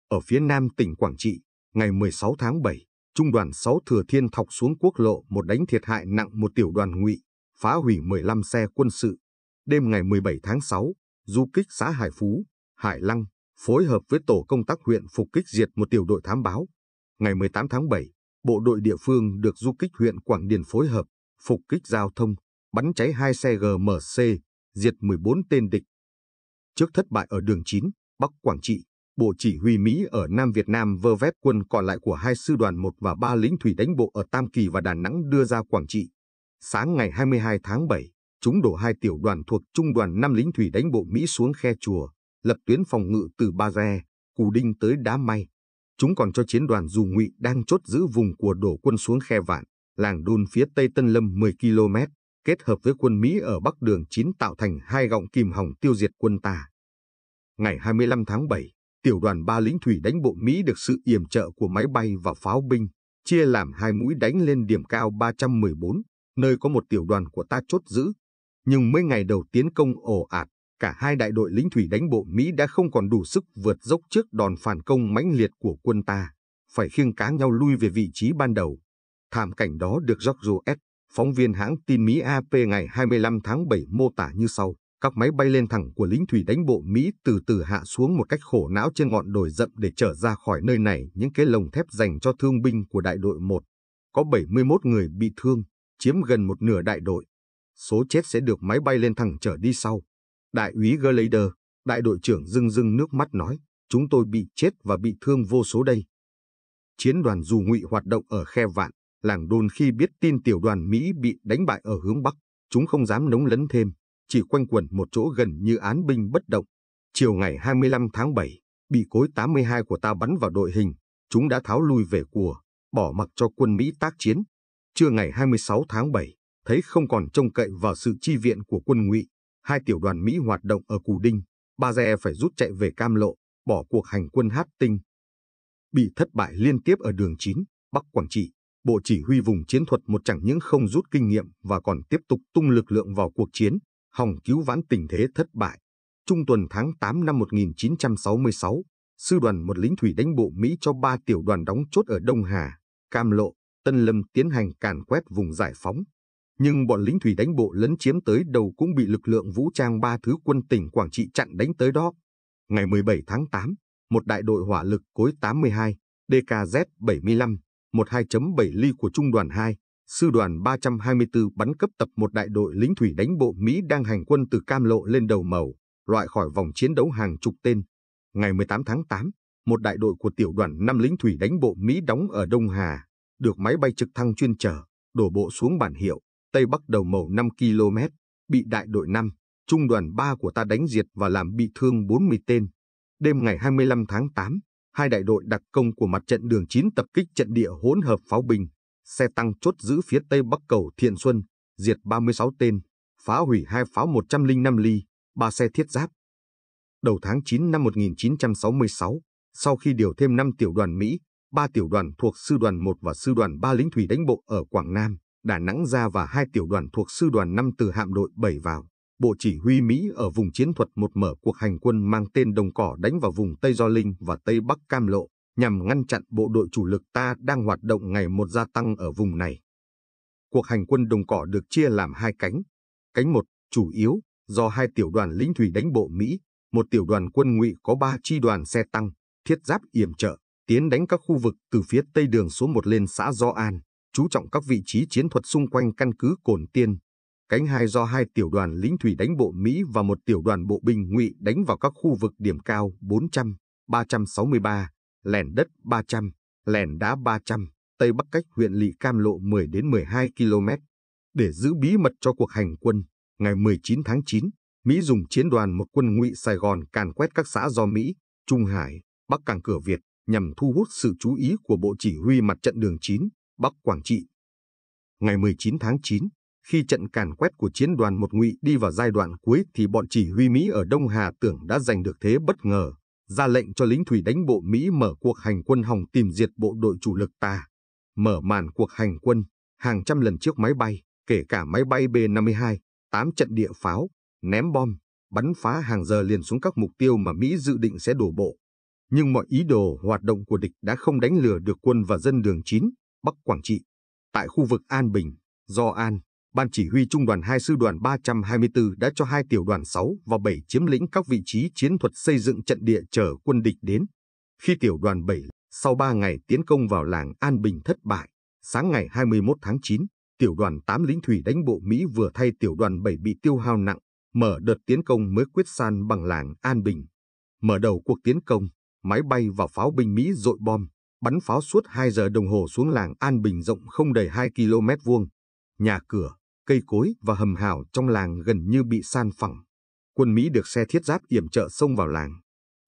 Ở phía nam tỉnh Quảng Trị, ngày 16 tháng 7, Trung đoàn 6 Thừa Thiên thọc xuống quốc lộ một đánh thiệt hại nặng một tiểu đoàn ngụy, phá hủy 15 xe quân sự. Đêm ngày 17 tháng 6, du kích xã Hải Phú, Hải Lăng phối hợp với tổ công tác huyện phục kích diệt một tiểu đội thám báo. Ngày 18 tháng 7, bộ đội địa phương được du kích huyện Quảng Điền phối hợp, phục kích giao thông, bắn cháy hai xe GMC, diệt 14 tên địch. Trước thất bại ở đường 9, Bắc Quảng Trị, Bộ Chỉ huy Mỹ ở Nam Việt Nam vơ vét quân còn lại của hai sư đoàn 1 và 3 lính thủy đánh bộ ở Tam Kỳ và Đà Nẵng đưa ra Quảng Trị. Sáng ngày 22 tháng 7, chúng đổ hai tiểu đoàn thuộc Trung đoàn 5 lính thủy đánh bộ Mỹ xuống khe chùa, lập tuyến phòng ngự từ Ba Re, Cù Đinh tới Đá May. Chúng còn cho chiến đoàn dù ngụy đang chốt giữ vùng của đổ quân xuống khe vạn, làng đôn phía Tây Tân Lâm 10 km, kết hợp với quân Mỹ ở Bắc Đường 9 tạo thành hai gọng kìm hỏng tiêu diệt quân ta. Ngày 25 tháng 7, tiểu đoàn 3 lính thủy đánh bộ Mỹ được sự yểm trợ của máy bay và pháo binh, chia làm hai mũi đánh lên điểm cao 314, nơi có một tiểu đoàn của ta chốt giữ. Nhưng mấy ngày đầu tiến công ồ ạt, cả hai đại đội lính thủy đánh bộ Mỹ đã không còn đủ sức vượt dốc trước đòn phản công mãnh liệt của quân ta, phải khiêng cá nhau lui về vị trí ban đầu. Thảm cảnh đó được George S., phóng viên hãng tin Mỹ AP ngày 25 tháng 7 mô tả như sau. Các máy bay lên thẳng của lính thủy đánh bộ Mỹ từ từ hạ xuống một cách khổ não trên ngọn đồi rậm để trở ra khỏi nơi này những cái lồng thép dành cho thương binh của đại đội 1. Có 71 người bị thương, chiếm gần một nửa đại đội. Số chết sẽ được máy bay lên thẳng trở đi sau. Đại úy Glader, đại đội trưởng rưng rưng nước mắt nói, chúng tôi bị chết và bị thương vô số đây. Chiến đoàn dù ngụy hoạt động ở khe vạn, làng đồn khi biết tin tiểu đoàn Mỹ bị đánh bại ở hướng Bắc, chúng không dám nóng lấn thêm, chỉ quanh quẩn một chỗ gần như án binh bất động. Chiều ngày 25 tháng 7, bị cối 82 của ta bắn vào đội hình, chúng đã tháo lui về cùa, bỏ mặc cho quân Mỹ tác chiến. Trưa ngày 26 tháng 7, thấy không còn trông cậy vào sự chi viện của quân ngụy, hai tiểu đoàn Mỹ hoạt động ở Cù Đinh, Ba Dè phải rút chạy về Cam Lộ, bỏ cuộc hành quân Hát Tinh. Bị thất bại liên tiếp ở đường 9, Bắc Quảng Trị, Bộ Chỉ huy vùng chiến thuật một chẳng những không rút kinh nghiệm và còn tiếp tục tung lực lượng vào cuộc chiến, hòng cứu vãn tình thế thất bại. Trung tuần tháng 8 năm 1966, sư đoàn một lính thủy đánh bộ Mỹ cho ba tiểu đoàn đóng chốt ở Đông Hà, Cam Lộ, Tân Lâm tiến hành càn quét vùng giải phóng, nhưng bọn lính thủy đánh bộ lấn chiếm tới đầu cũng bị lực lượng vũ trang ba thứ quân tỉnh Quảng Trị chặn đánh tới đó. Ngày 17 tháng 8, một đại đội hỏa lực cối 82, DKZ-75, 12.7 ly của Trung đoàn 2, Sư đoàn 324 bắn cấp tập một đại đội lính thủy đánh bộ Mỹ đang hành quân từ Cam Lộ lên đầu màu, loại khỏi vòng chiến đấu hàng chục tên. Ngày 18 tháng 8, một đại đội của tiểu đoàn 5 lính thủy đánh bộ Mỹ đóng ở Đông Hà, được máy bay trực thăng chuyên chở, đổ bộ xuống bản hiệu. Tây Bắc đầu màu 5 km, bị đại đội 5, trung đoàn 3 của ta đánh diệt và làm bị thương 40 tên. Đêm ngày 25 tháng 8, hai đại đội đặc công của mặt trận đường 9 tập kích trận địa hỗn hợp pháo binh, xe tăng chốt giữ phía Tây Bắc cầu Thiện Xuân, diệt 36 tên, phá hủy hai pháo 105 ly, ba xe thiết giáp. Đầu tháng 9 năm 1966, sau khi điều thêm 5 tiểu đoàn Mỹ, 3 tiểu đoàn thuộc sư đoàn 1 và sư đoàn 3 lính thủy đánh bộ ở Quảng Nam, Đà Nẵng ra và hai tiểu đoàn thuộc sư đoàn 5 từ hạm đội 7 vào. Bộ chỉ huy Mỹ ở vùng chiến thuật một mở cuộc hành quân mang tên Đồng Cỏ đánh vào vùng Tây Do Linh và Tây Bắc Cam Lộ, nhằm ngăn chặn bộ đội chủ lực ta đang hoạt động ngày một gia tăng ở vùng này. Cuộc hành quân Đồng Cỏ được chia làm hai cánh. Cánh một chủ yếu, do hai tiểu đoàn lính thủy đánh bộ Mỹ, một tiểu đoàn quân ngụy có ba chi đoàn xe tăng, thiết giáp yểm trợ, tiến đánh các khu vực từ phía tây đường số 1 lên xã Do An, chú trọng các vị trí chiến thuật xung quanh căn cứ cồn Tiên. Cánh hai do hai tiểu đoàn lính thủy đánh bộ Mỹ và một tiểu đoàn bộ binh ngụy đánh vào các khu vực điểm cao 400, 363, lẻn đất 300, lẻn đá 300, Tây Bắc cách huyện Lị Cam Lộ 10 đến 12 km. Để giữ bí mật cho cuộc hành quân, ngày 19 tháng 9, Mỹ dùng chiến đoàn một quân ngụy Sài Gòn càn quét các xã do Mỹ, Trung Hải, Bắc càng Cửa Việt nhằm thu hút sự chú ý của Bộ Chỉ huy Mặt trận Đường 9. Bắc Quảng Trị. Ngày 19 tháng 9, khi trận càn quét của chiến đoàn một ngụy đi vào giai đoạn cuối thì bọn chỉ huy Mỹ ở Đông Hà tưởng đã giành được thế bất ngờ, ra lệnh cho lính thủy đánh bộ Mỹ mở cuộc hành quân hòng tìm diệt bộ đội chủ lực ta. Mở màn cuộc hành quân, hàng trăm lần trước máy bay, kể cả máy bay B-52, 8 trận địa pháo, ném bom, bắn phá hàng giờ liền xuống các mục tiêu mà Mỹ dự định sẽ đổ bộ. Nhưng mọi ý đồ hoạt động của địch đã không đánh lừa được quân và dân đường 9, Bắc Quảng Trị. Tại khu vực An Bình, do An, Ban Chỉ huy Trung đoàn 2 Sư đoàn 324 đã cho hai tiểu đoàn 6 và 7 chiếm lĩnh các vị trí chiến thuật xây dựng trận địa chờ quân địch đến. Khi tiểu đoàn 7 sau 3 ngày tiến công vào làng An Bình thất bại, sáng ngày 21 tháng 9, tiểu đoàn 8 lính thủy đánh bộ Mỹ vừa thay tiểu đoàn 7 bị tiêu hao nặng, mở đợt tiến công mới quyết san bằng làng An Bình. Mở đầu cuộc tiến công, máy bay và pháo binh Mỹ dội bom, bắn pháo suốt 2 giờ đồng hồ xuống làng An Bình rộng không đầy 2 km vuông. Nhà cửa, cây cối và hầm hào trong làng gần như bị san phẳng. Quân Mỹ được xe thiết giáp yểm trợ xông vào làng.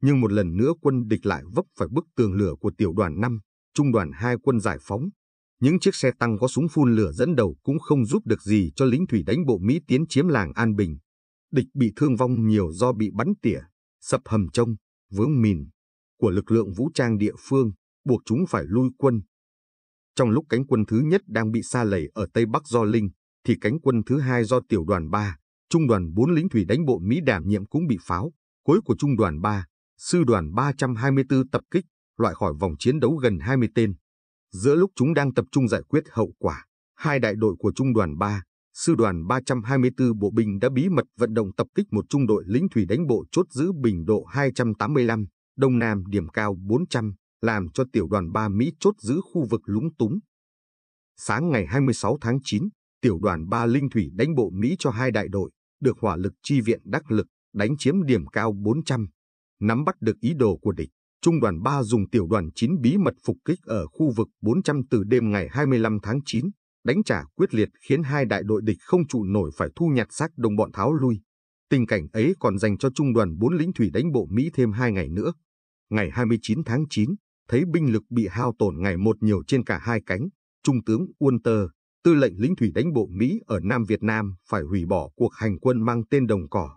Nhưng một lần nữa quân địch lại vấp phải bức tường lửa của tiểu đoàn 5, trung đoàn 2 quân giải phóng. Những chiếc xe tăng có súng phun lửa dẫn đầu cũng không giúp được gì cho lính thủy đánh bộ Mỹ tiến chiếm làng An Bình. Địch bị thương vong nhiều do bị bắn tỉa, sập hầm trông, vướng mìn của lực lượng vũ trang địa phương buộc chúng phải lui quân. Trong lúc cánh quân thứ nhất đang bị xa lầy ở Tây Bắc do Linh, thì cánh quân thứ hai do tiểu đoàn 3, trung đoàn 4 lính thủy đánh bộ Mỹ đảm nhiệm cũng bị pháo. Cuối của trung đoàn 3, sư đoàn 324 tập kích, loại khỏi vòng chiến đấu gần 20 tên. Giữa lúc chúng đang tập trung giải quyết hậu quả, hai đại đội của trung đoàn 3, sư đoàn 324 bộ binh đã bí mật vận động tập kích một trung đội lính thủy đánh bộ chốt giữ bình độ 285, đông nam điểm cao 400, làm cho tiểu đoàn 3 Mỹ chốt giữ khu vực lúng túng. Sáng ngày 26 tháng 9, tiểu đoàn 3 Linh Thủy đánh bộ Mỹ cho hai đại đội, được hỏa lực chi viện đắc lực, đánh chiếm điểm cao 400. Nắm bắt được ý đồ của địch, Trung đoàn 3 dùng tiểu đoàn 9 bí mật phục kích ở khu vực 400 từ đêm ngày 25 tháng 9, đánh trả quyết liệt khiến hai đại đội địch không trụ nổi phải thu nhặt xác đồng bọn tháo lui. Tình cảnh ấy còn dành cho trung đoàn 4 lính thủy đánh bộ Mỹ thêm 2 ngày nữa. Ngày 29 tháng 9, thấy binh lực bị hao tổn ngày một nhiều trên cả hai cánh, Trung tướng Walter, tư lệnh lính thủy đánh bộ Mỹ ở Nam Việt Nam phải hủy bỏ cuộc hành quân mang tên Đồng Cỏ.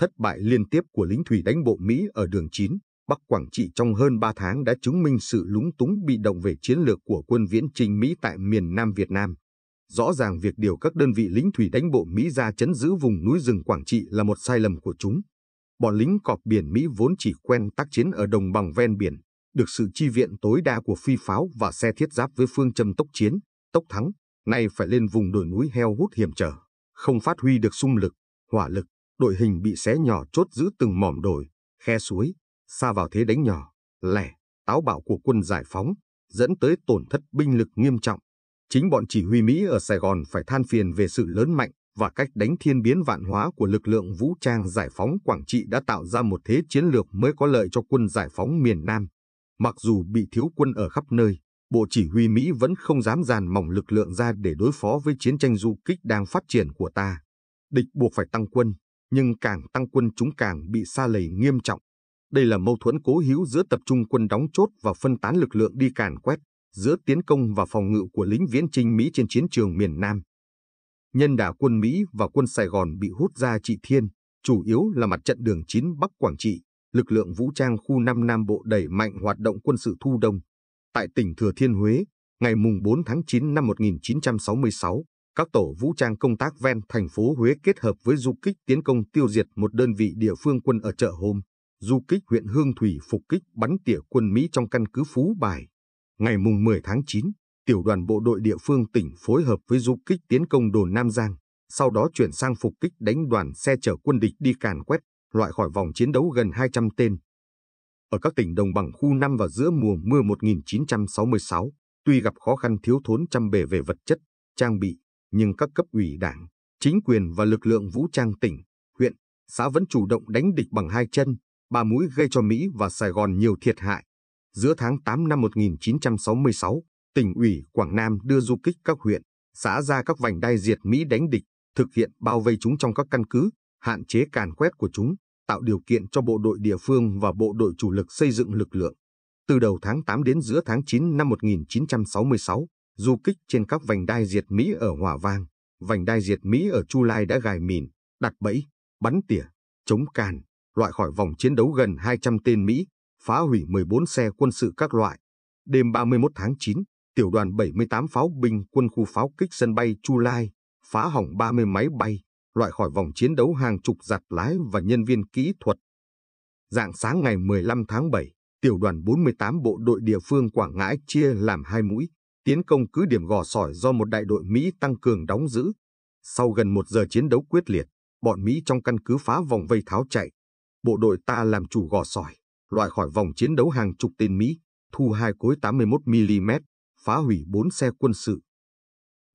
Thất bại liên tiếp của lính thủy đánh bộ Mỹ ở đường 9, Bắc Quảng Trị trong hơn 3 tháng đã chứng minh sự lúng túng bị động về chiến lược của quân viễn Trình Mỹ tại miền Nam Việt Nam. Rõ ràng việc điều các đơn vị lính thủy đánh bộ Mỹ ra chấn giữ vùng núi rừng Quảng Trị là một sai lầm của chúng. Bọn lính cọp biển Mỹ vốn chỉ quen tác chiến ở đồng bằng ven biển, được sự chi viện tối đa của phi pháo và xe thiết giáp với phương châm tốc chiến, tốc thắng, nay phải lên vùng đồi núi heo hút hiểm trở, không phát huy được xung lực, hỏa lực, đội hình bị xé nhỏ chốt giữ từng mỏm đồi, khe suối, xa vào thế đánh nhỏ, lẻ, táo bạo của quân giải phóng, dẫn tới tổn thất binh lực nghiêm trọng. Chính bọn chỉ huy Mỹ ở Sài Gòn phải than phiền về sự lớn mạnh và cách đánh thiên biến vạn hóa của lực lượng vũ trang giải phóng Quảng Trị đã tạo ra một thế chiến lược mới có lợi cho quân giải phóng miền Nam. Mặc dù bị thiếu quân ở khắp nơi, Bộ Chỉ huy Mỹ vẫn không dám dàn mỏng lực lượng ra để đối phó với chiến tranh du kích đang phát triển của ta. Địch buộc phải tăng quân, nhưng càng tăng quân chúng càng bị xa lầy nghiêm trọng. Đây là mâu thuẫn cố hữu giữa tập trung quân đóng chốt và phân tán lực lượng đi càn quét, giữa tiến công và phòng ngự của lính viễn trinh Mỹ trên chiến trường miền Nam. Nhân đả quân Mỹ và quân Sài Gòn bị hút ra trị thiên, chủ yếu là mặt trận đường 9 Bắc Quảng Trị, lực lượng vũ trang khu 5 Nam Bộ đẩy mạnh hoạt động quân sự thu đông. Tại tỉnh Thừa Thiên Huế, ngày 4 tháng 9 năm 1966, các tổ vũ trang công tác ven thành phố Huế kết hợp với du kích tiến công tiêu diệt một đơn vị địa phương quân ở chợ Hôm, du kích huyện Hương Thủy phục kích bắn tỉa quân Mỹ trong căn cứ Phú Bài. Ngày 10 tháng 9, tiểu đoàn bộ đội địa phương tỉnh phối hợp với du kích tiến công đồn Nam Giang, sau đó chuyển sang phục kích đánh đoàn xe chở quân địch đi càn quét loại khỏi vòng chiến đấu gần 200 tên. Ở các tỉnh đồng bằng khu năm và giữa mùa mưa 1966, tuy gặp khó khăn thiếu thốn trăm bề về vật chất, trang bị, nhưng các cấp ủy đảng, chính quyền và lực lượng vũ trang tỉnh, huyện, xã vẫn chủ động đánh địch bằng hai chân, ba mũi gây cho Mỹ và Sài Gòn nhiều thiệt hại. Giữa tháng 8 năm 1966, tỉnh ủy Quảng Nam đưa du kích các huyện, xã ra các vành đai diệt Mỹ đánh địch, thực hiện bao vây chúng trong các căn cứ, hạn chế càn quét của chúng, tạo điều kiện cho bộ đội địa phương và bộ đội chủ lực xây dựng lực lượng. Từ đầu tháng 8 đến giữa tháng 9 năm 1966, du kích trên các vành đai diệt Mỹ ở Hòa Vang, vành đai diệt Mỹ ở Chu Lai đã gài mìn, đặt bẫy, bắn tỉa, chống càn, loại khỏi vòng chiến đấu gần 200 tên Mỹ, phá hủy 14 xe quân sự các loại. Đêm 31 tháng 9, tiểu đoàn 78 pháo binh quân khu pháo kích sân bay Chu Lai, phá hỏng 30 máy bay, loại khỏi vòng chiến đấu hàng chục giặt lái và nhân viên kỹ thuật. Dạng sáng ngày 15 tháng 7, tiểu đoàn 48 bộ đội địa phương Quảng Ngãi chia làm hai mũi, tiến công cứ điểm gò sỏi do một đại đội Mỹ tăng cường đóng giữ. Sau gần một giờ chiến đấu quyết liệt, bọn Mỹ trong căn cứ phá vòng vây tháo chạy. Bộ đội ta làm chủ gò sỏi, loại khỏi vòng chiến đấu hàng chục tên Mỹ, thu hai cối 81mm, phá hủy bốn xe quân sự.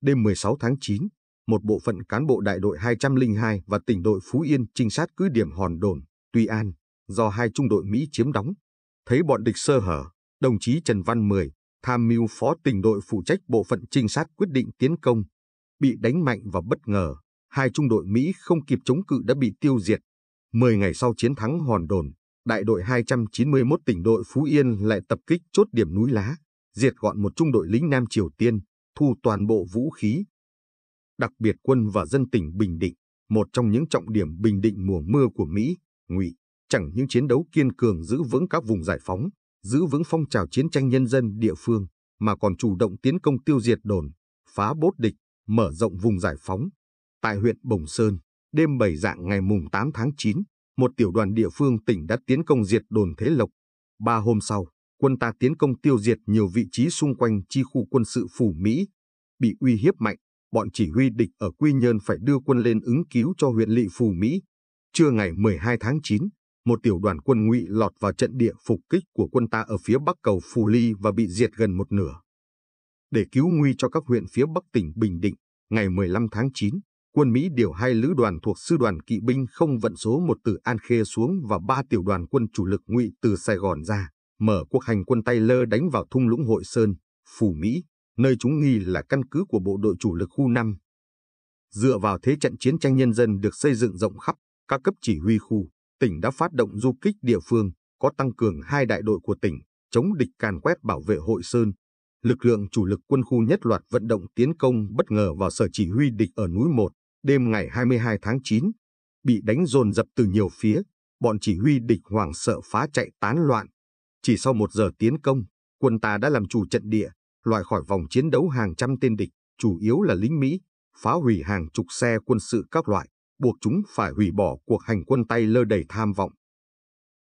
Đêm 16 tháng 9, một bộ phận cán bộ đại đội 202 và tỉnh đội Phú Yên trinh sát cứ điểm Hòn Đồn, Tuy An, do hai trung đội Mỹ chiếm đóng. Thấy bọn địch sơ hở, đồng chí Trần Văn Mười, tham mưu phó tỉnh đội phụ trách bộ phận trinh sát quyết định tiến công. Bị đánh mạnh và bất ngờ, hai trung đội Mỹ không kịp chống cự đã bị tiêu diệt. Mười ngày sau chiến thắng Hòn Đồn, đại đội 291 tỉnh đội Phú Yên lại tập kích chốt điểm núi Lá, diệt gọn một trung đội lính Nam Triều Tiên, thu toàn bộ vũ khí, đặc biệt quân và dân tỉnh Bình Định, một trong những trọng điểm Bình Định mùa mưa của Mỹ, Ngụy, chẳng những chiến đấu kiên cường giữ vững các vùng giải phóng, giữ vững phong trào chiến tranh nhân dân địa phương, mà còn chủ động tiến công tiêu diệt đồn, phá bốt địch, mở rộng vùng giải phóng. Tại huyện Bồng Sơn, đêm 7 dạng ngày mùng 8 tháng 9, một tiểu đoàn địa phương tỉnh đã tiến công diệt đồn Thế Lộc. Ba hôm sau, quân ta tiến công tiêu diệt nhiều vị trí xung quanh chi khu quân sự phủ Mỹ, bị uy hiếp mạnh, bọn chỉ huy địch ở Quy Nhơn phải đưa quân lên ứng cứu cho huyện Lị Phù Mỹ. Trưa ngày 12 tháng 9, một tiểu đoàn quân ngụy lọt vào trận địa phục kích của quân ta ở phía bắc cầu Phù Ly và bị diệt gần một nửa. Để cứu nguy cho các huyện phía bắc tỉnh Bình Định, ngày 15 tháng 9, quân Mỹ điều hai lữ đoàn thuộc sư đoàn kỵ binh không vận số một từ An Khê xuống và ba tiểu đoàn quân chủ lực ngụy từ Sài Gòn ra, mở cuộc hành quân tay lơ đánh vào thung lũng Hội Sơn, Phù Mỹ nơi chúng nghi là căn cứ của bộ đội chủ lực khu 5. Dựa vào thế trận chiến tranh nhân dân được xây dựng rộng khắp, các cấp chỉ huy khu, tỉnh đã phát động du kích địa phương, có tăng cường hai đại đội của tỉnh, chống địch càn quét bảo vệ hội sơn. Lực lượng chủ lực quân khu nhất loạt vận động tiến công bất ngờ vào sở chỉ huy địch ở núi 1 đêm ngày 22 tháng 9. Bị đánh dồn dập từ nhiều phía, bọn chỉ huy địch hoảng sợ phá chạy tán loạn. Chỉ sau một giờ tiến công, quân ta đã làm chủ trận địa, loại khỏi vòng chiến đấu hàng trăm tên địch, chủ yếu là lính Mỹ, phá hủy hàng chục xe quân sự các loại, buộc chúng phải hủy bỏ cuộc hành quân tay lơ đầy tham vọng.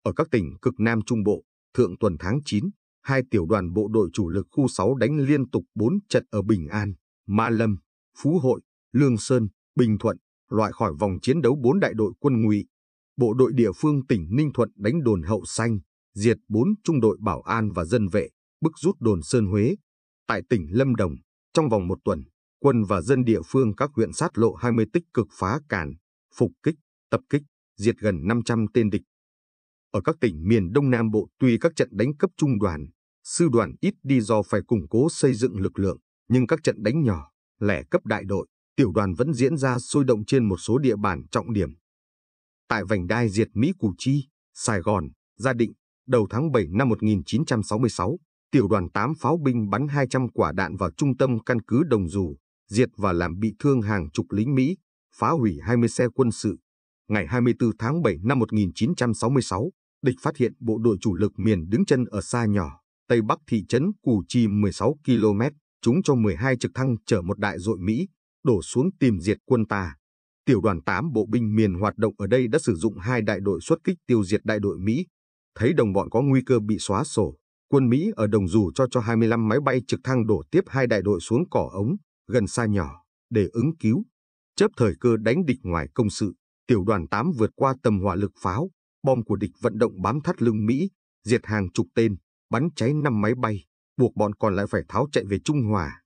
Ở các tỉnh cực Nam Trung Bộ, thượng tuần tháng 9, hai tiểu đoàn bộ đội chủ lực khu 6 đánh liên tục 4 trận ở Bình An, Mã Lâm, Phú Hội, Lương Sơn, Bình Thuận, loại khỏi vòng chiến đấu bốn đại đội quân ngụy. Bộ đội địa phương tỉnh Ninh Thuận đánh đồn Hậu Xanh, diệt bốn trung đội bảo an và dân vệ, bức rút đồn Sơn Huế, Tại tỉnh Lâm Đồng, trong vòng một tuần, quân và dân địa phương các huyện sát lộ 20 tích cực phá cản, phục kích, tập kích, diệt gần 500 tên địch. Ở các tỉnh miền Đông Nam Bộ tuy các trận đánh cấp trung đoàn, sư đoàn ít đi do phải củng cố xây dựng lực lượng, nhưng các trận đánh nhỏ, lẻ cấp đại đội, tiểu đoàn vẫn diễn ra sôi động trên một số địa bàn trọng điểm. Tại vành đai diệt Mỹ Củ Chi, Sài Gòn, Gia Định, đầu tháng 7 năm 1966, tiểu đoàn 8 pháo binh bắn 200 quả đạn vào trung tâm căn cứ Đồng Dù, diệt và làm bị thương hàng chục lính Mỹ, phá hủy 20 xe quân sự. Ngày 24 tháng 7 năm 1966, địch phát hiện bộ đội chủ lực miền đứng chân ở xa nhỏ, tây bắc thị trấn Củ Chi 16 km, chúng cho 12 trực thăng chở một đại đội Mỹ, đổ xuống tìm diệt quân ta. Tiểu đoàn 8 bộ binh miền hoạt động ở đây đã sử dụng hai đại đội xuất kích tiêu diệt đại đội Mỹ. Thấy đồng bọn có nguy cơ bị xóa sổ, quân Mỹ ở Đồng Dù cho cho 25 máy bay trực thăng đổ tiếp hai đại đội xuống cỏ ống, gần xa nhỏ, để ứng cứu. Chớp thời cơ đánh địch ngoài công sự, tiểu đoàn 8 vượt qua tầm hỏa lực pháo, bom của địch vận động bám thắt lưng Mỹ, diệt hàng chục tên, bắn cháy 5 máy bay, buộc bọn còn lại phải tháo chạy về Trung Hòa.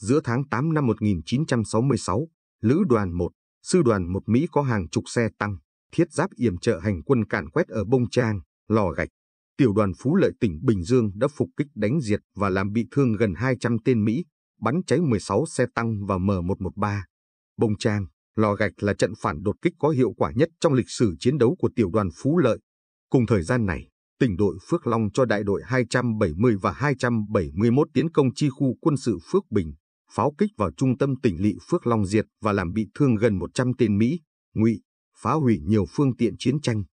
Giữa tháng 8 năm 1966, Lữ đoàn 1, Sư đoàn 1 Mỹ có hàng chục xe tăng, thiết giáp yểm trợ hành quân cản quét ở Bông Trang, Lò Gạch, tiểu đoàn Phú Lợi tỉnh Bình Dương đã phục kích đánh diệt và làm bị thương gần 200 tên Mỹ, bắn cháy 16 xe tăng và M113. Bông Trang, Lò Gạch là trận phản đột kích có hiệu quả nhất trong lịch sử chiến đấu của tiểu đoàn Phú Lợi. Cùng thời gian này, tỉnh đội Phước Long cho đại đội 270 và 271 tiến công chi khu quân sự Phước Bình, pháo kích vào trung tâm tỉnh lỵ Phước Long diệt và làm bị thương gần 100 tên Mỹ, ngụy, phá hủy nhiều phương tiện chiến tranh.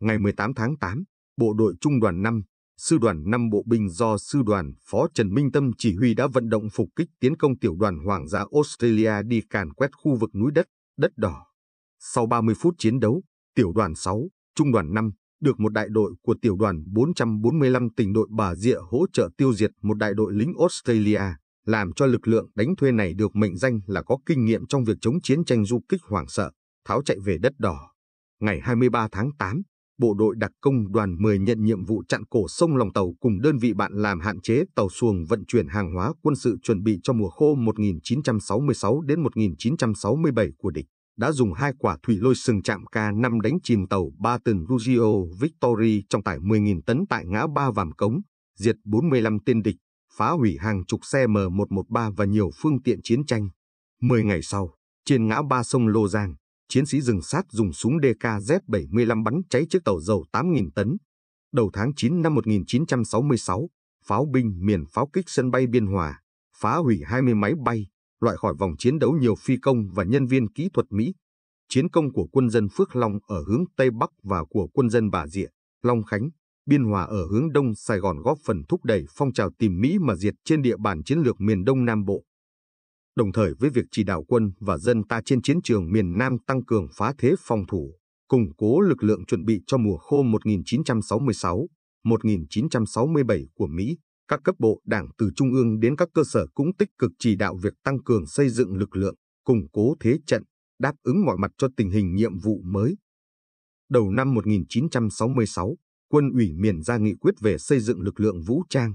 Ngày 18 tháng 8, Bộ đội Trung đoàn 5, Sư đoàn 5 Bộ binh do Sư đoàn Phó Trần Minh Tâm chỉ huy đã vận động phục kích tiến công tiểu đoàn Hoàng gia Australia đi càn quét khu vực núi đất, đất đỏ. Sau 30 phút chiến đấu, tiểu đoàn 6, Trung đoàn 5, được một đại đội của tiểu đoàn 445 tỉnh đội Bà Rịa hỗ trợ tiêu diệt một đại đội lính Australia, làm cho lực lượng đánh thuê này được mệnh danh là có kinh nghiệm trong việc chống chiến tranh du kích hoảng sợ, tháo chạy về đất đỏ. Ngày 23 tháng 8, bộ đội đặc công đoàn 10 nhận nhiệm vụ chặn cổ sông lòng tàu cùng đơn vị bạn làm hạn chế tàu xuồng vận chuyển hàng hóa quân sự chuẩn bị cho mùa khô 1966 đến 1967 của địch, đã dùng hai quả thủy lôi sừng chạm K5 đánh chìm tàu ba Baton Ruggiero Victory trọng tải 10.000 tấn tại ngã ba Vàm Cống, diệt 45 tên địch, phá hủy hàng chục xe M113 và nhiều phương tiện chiến tranh. 10 ngày sau, trên ngã ba sông Lô Giang, chiến sĩ rừng sát dùng súng DKZ-75 bắn cháy chiếc tàu dầu 8.000 tấn. Đầu tháng 9 năm 1966, pháo binh miền pháo kích sân bay Biên Hòa, phá hủy 20 máy bay, loại khỏi vòng chiến đấu nhiều phi công và nhân viên kỹ thuật Mỹ. Chiến công của quân dân Phước Long ở hướng Tây Bắc và của quân dân Bà Rịa, Long Khánh, Biên Hòa ở hướng Đông Sài Gòn góp phần thúc đẩy phong trào tìm Mỹ mà diệt trên địa bàn chiến lược miền Đông Nam Bộ đồng thời với việc chỉ đạo quân và dân ta trên chiến trường miền Nam tăng cường phá thế phòng thủ, củng cố lực lượng chuẩn bị cho mùa khô 1966-1967 của Mỹ, các cấp bộ đảng từ trung ương đến các cơ sở cũng tích cực chỉ đạo việc tăng cường xây dựng lực lượng, củng cố thế trận, đáp ứng mọi mặt cho tình hình nhiệm vụ mới. Đầu năm 1966, quân ủy miền ra nghị quyết về xây dựng lực lượng vũ trang.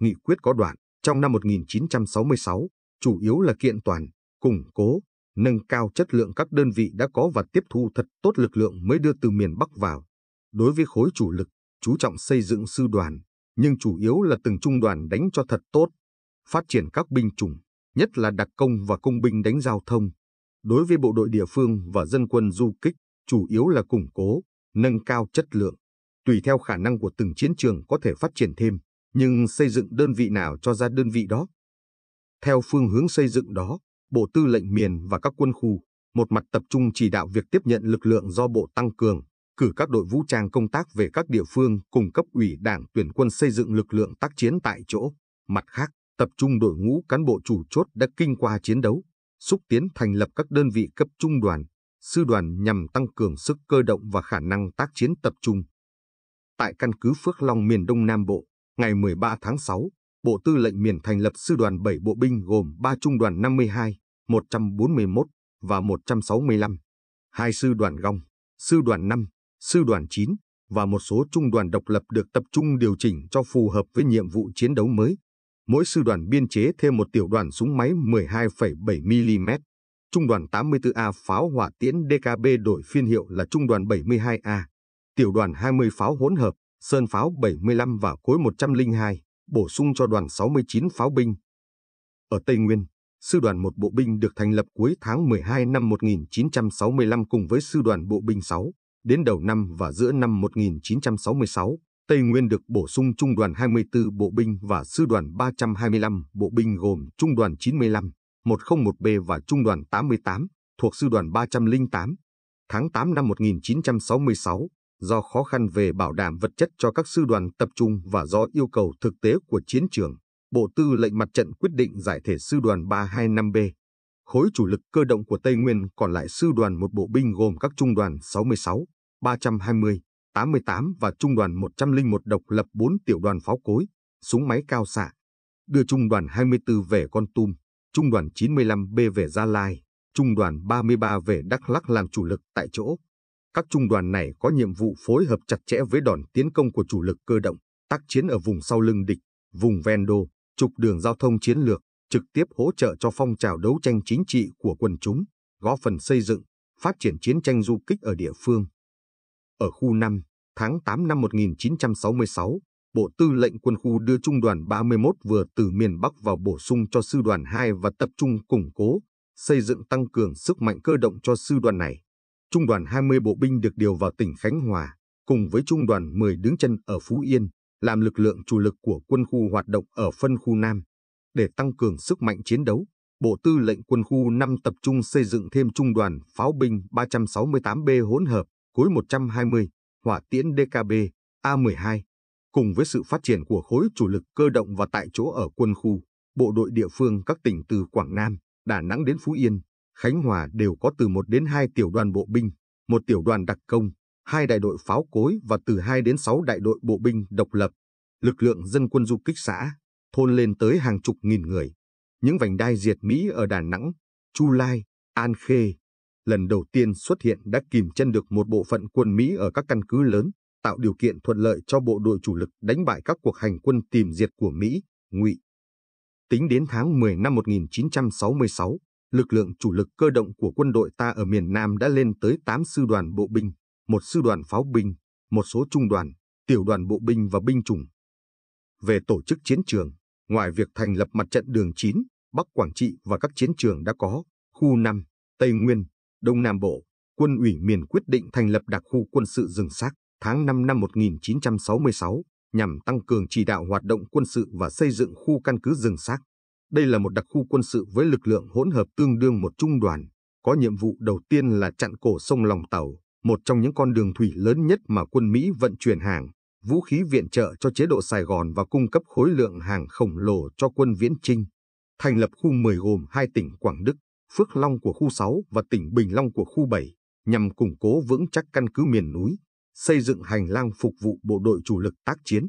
Nghị quyết có đoạn, trong năm 1966, chủ yếu là kiện toàn, củng cố, nâng cao chất lượng các đơn vị đã có và tiếp thu thật tốt lực lượng mới đưa từ miền Bắc vào. Đối với khối chủ lực, chú trọng xây dựng sư đoàn, nhưng chủ yếu là từng trung đoàn đánh cho thật tốt, phát triển các binh chủng, nhất là đặc công và công binh đánh giao thông. Đối với bộ đội địa phương và dân quân du kích, chủ yếu là củng cố, nâng cao chất lượng. Tùy theo khả năng của từng chiến trường có thể phát triển thêm, nhưng xây dựng đơn vị nào cho ra đơn vị đó, theo phương hướng xây dựng đó, Bộ Tư lệnh miền và các quân khu một mặt tập trung chỉ đạo việc tiếp nhận lực lượng do Bộ tăng cường, cử các đội vũ trang công tác về các địa phương cung cấp ủy đảng tuyển quân xây dựng lực lượng tác chiến tại chỗ. Mặt khác, tập trung đội ngũ cán bộ chủ chốt đã kinh qua chiến đấu, xúc tiến thành lập các đơn vị cấp trung đoàn, sư đoàn nhằm tăng cường sức cơ động và khả năng tác chiến tập trung. Tại căn cứ Phước Long miền Đông Nam Bộ, ngày 13 tháng 6, Bộ Tư lệnh miền thành lập sư đoàn 7 bộ binh gồm 3 trung đoàn 52, 141 và 165, hai sư đoàn gong, sư đoàn 5, sư đoàn 9 và một số trung đoàn độc lập được tập trung điều chỉnh cho phù hợp với nhiệm vụ chiến đấu mới. Mỗi sư đoàn biên chế thêm một tiểu đoàn súng máy 12,7mm, trung đoàn 84A pháo hỏa tiễn DKB đổi phiên hiệu là trung đoàn 72A, tiểu đoàn 20 pháo hỗn hợp, sơn pháo 75 và cối 102 bổ sung cho đoàn 69 pháo binh. Ở Tây Nguyên, Sư đoàn một Bộ binh được thành lập cuối tháng 12 năm 1965 cùng với Sư đoàn Bộ binh 6. Đến đầu năm và giữa năm 1966, Tây Nguyên được bổ sung Trung đoàn 24 Bộ binh và Sư đoàn 325 Bộ binh gồm Trung đoàn 95, 101B và Trung đoàn 88 thuộc Sư đoàn 308. Tháng 8 năm 1966, do khó khăn về bảo đảm vật chất cho các sư đoàn tập trung và do yêu cầu thực tế của chiến trường, Bộ Tư lệnh Mặt trận quyết định giải thể sư đoàn 325B. Khối chủ lực cơ động của Tây Nguyên còn lại sư đoàn một bộ binh gồm các trung đoàn 66, 320, 88 và trung đoàn 101 độc lập 4 tiểu đoàn pháo cối, súng máy cao xạ, đưa trung đoàn 24 về Con Tum, trung đoàn 95B về Gia Lai, trung đoàn 33 về Đắk Lắc làm chủ lực tại chỗ. Các trung đoàn này có nhiệm vụ phối hợp chặt chẽ với đòn tiến công của chủ lực cơ động, tác chiến ở vùng sau lưng địch, vùng ven đô, trục đường giao thông chiến lược, trực tiếp hỗ trợ cho phong trào đấu tranh chính trị của quần chúng, góp phần xây dựng, phát triển chiến tranh du kích ở địa phương. Ở khu 5, tháng 8 năm 1966, Bộ Tư lệnh Quân khu đưa Trung đoàn 31 vừa từ miền Bắc vào bổ sung cho Sư đoàn 2 và tập trung củng cố, xây dựng tăng cường sức mạnh cơ động cho Sư đoàn này trung đoàn 20 bộ binh được điều vào tỉnh Khánh Hòa, cùng với trung đoàn 10 đứng chân ở Phú Yên, làm lực lượng chủ lực của quân khu hoạt động ở phân khu Nam. Để tăng cường sức mạnh chiến đấu, Bộ Tư lệnh Quân khu 5 tập trung xây dựng thêm trung đoàn pháo binh 368B hỗn hợp, khối 120, hỏa tiễn DKB, A12. Cùng với sự phát triển của khối chủ lực cơ động và tại chỗ ở quân khu, bộ đội địa phương các tỉnh từ Quảng Nam, Đà Nẵng đến Phú Yên Khánh Hòa đều có từ 1 đến 2 tiểu đoàn bộ binh, một tiểu đoàn đặc công, hai đại đội pháo cối và từ 2 đến 6 đại đội bộ binh độc lập. Lực lượng dân quân du kích xã, thôn lên tới hàng chục nghìn người. Những vành đai diệt Mỹ ở Đà Nẵng, Chu Lai, An Khê, lần đầu tiên xuất hiện đã kìm chân được một bộ phận quân Mỹ ở các căn cứ lớn, tạo điều kiện thuận lợi cho bộ đội chủ lực đánh bại các cuộc hành quân tìm diệt của Mỹ, Ngụy. Tính đến tháng 10 năm 1966, lực lượng chủ lực cơ động của quân đội ta ở miền Nam đã lên tới 8 sư đoàn bộ binh, một sư đoàn pháo binh, một số trung đoàn, tiểu đoàn bộ binh và binh chủng. Về tổ chức chiến trường, ngoài việc thành lập mặt trận đường 9, Bắc Quảng Trị và các chiến trường đã có, khu 5, Tây Nguyên, Đông Nam Bộ, quân ủy miền quyết định thành lập đặc khu quân sự rừng xác tháng 5 năm 1966 nhằm tăng cường chỉ đạo hoạt động quân sự và xây dựng khu căn cứ rừng xác đây là một đặc khu quân sự với lực lượng hỗn hợp tương đương một trung đoàn, có nhiệm vụ đầu tiên là chặn cổ sông Lòng Tàu, một trong những con đường thủy lớn nhất mà quân Mỹ vận chuyển hàng, vũ khí viện trợ cho chế độ Sài Gòn và cung cấp khối lượng hàng khổng lồ cho quân Viễn Trinh. Thành lập khu 10 gồm hai tỉnh Quảng Đức, Phước Long của khu 6 và tỉnh Bình Long của khu 7, nhằm củng cố vững chắc căn cứ miền núi, xây dựng hành lang phục vụ bộ đội chủ lực tác chiến.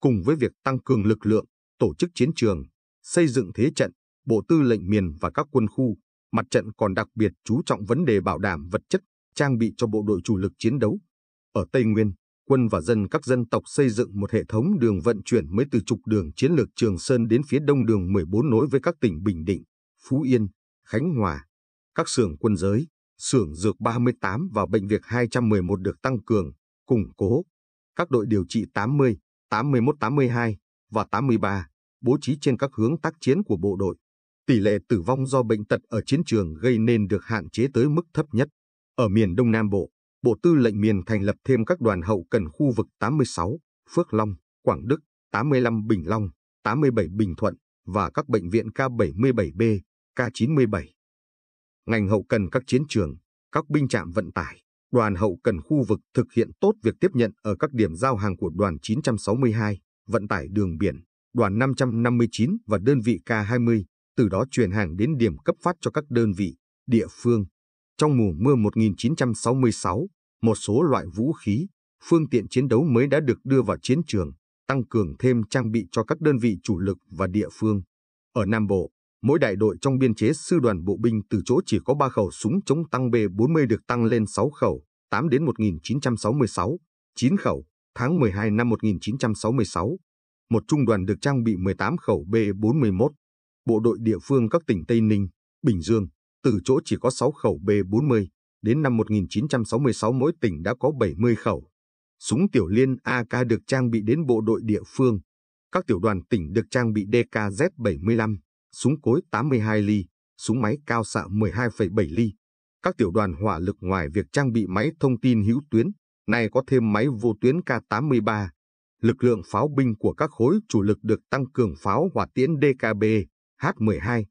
Cùng với việc tăng cường lực lượng, tổ chức chiến trường, xây dựng thế trận, bộ tư lệnh miền và các quân khu. Mặt trận còn đặc biệt chú trọng vấn đề bảo đảm vật chất, trang bị cho bộ đội chủ lực chiến đấu. Ở Tây Nguyên, quân và dân các dân tộc xây dựng một hệ thống đường vận chuyển mới từ trục đường chiến lược Trường Sơn đến phía đông đường 14 nối với các tỉnh Bình Định, Phú Yên, Khánh Hòa. Các xưởng quân giới, xưởng dược 38 và bệnh viện 211 được tăng cường, củng cố. Các đội điều trị 80, 81, 82 và 83 bố trí trên các hướng tác chiến của bộ đội. Tỷ lệ tử vong do bệnh tật ở chiến trường gây nên được hạn chế tới mức thấp nhất. Ở miền Đông Nam Bộ, Bộ Tư lệnh miền thành lập thêm các đoàn hậu cần khu vực 86, Phước Long, Quảng Đức, 85 Bình Long, 87 Bình Thuận và các bệnh viện K77B, K97. Ngành hậu cần các chiến trường, các binh trạm vận tải, đoàn hậu cần khu vực thực hiện tốt việc tiếp nhận ở các điểm giao hàng của đoàn 962, vận tải đường biển, đoàn 559 và đơn vị K20, từ đó truyền hàng đến điểm cấp phát cho các đơn vị, địa phương. Trong mùa mưa 1966, một số loại vũ khí, phương tiện chiến đấu mới đã được đưa vào chiến trường, tăng cường thêm trang bị cho các đơn vị chủ lực và địa phương. Ở Nam Bộ, mỗi đại đội trong biên chế sư đoàn bộ binh từ chỗ chỉ có 3 khẩu súng chống tăng B40 được tăng lên 6 khẩu, 8 đến 1966, 9 khẩu, tháng 12 năm 1966, một trung đoàn được trang bị 18 khẩu B-41. Bộ đội địa phương các tỉnh Tây Ninh, Bình Dương, từ chỗ chỉ có 6 khẩu B-40, đến năm 1966 mỗi tỉnh đã có 70 khẩu. Súng tiểu liên AK được trang bị đến bộ đội địa phương. Các tiểu đoàn tỉnh được trang bị DKZ-75, súng cối 82 ly, súng máy cao xạ 12,7 ly. Các tiểu đoàn hỏa lực ngoài việc trang bị máy thông tin hữu tuyến, nay có thêm máy vô tuyến K-83, lực lượng pháo binh của các khối chủ lực được tăng cường pháo hỏa tiễn DKB, H-12.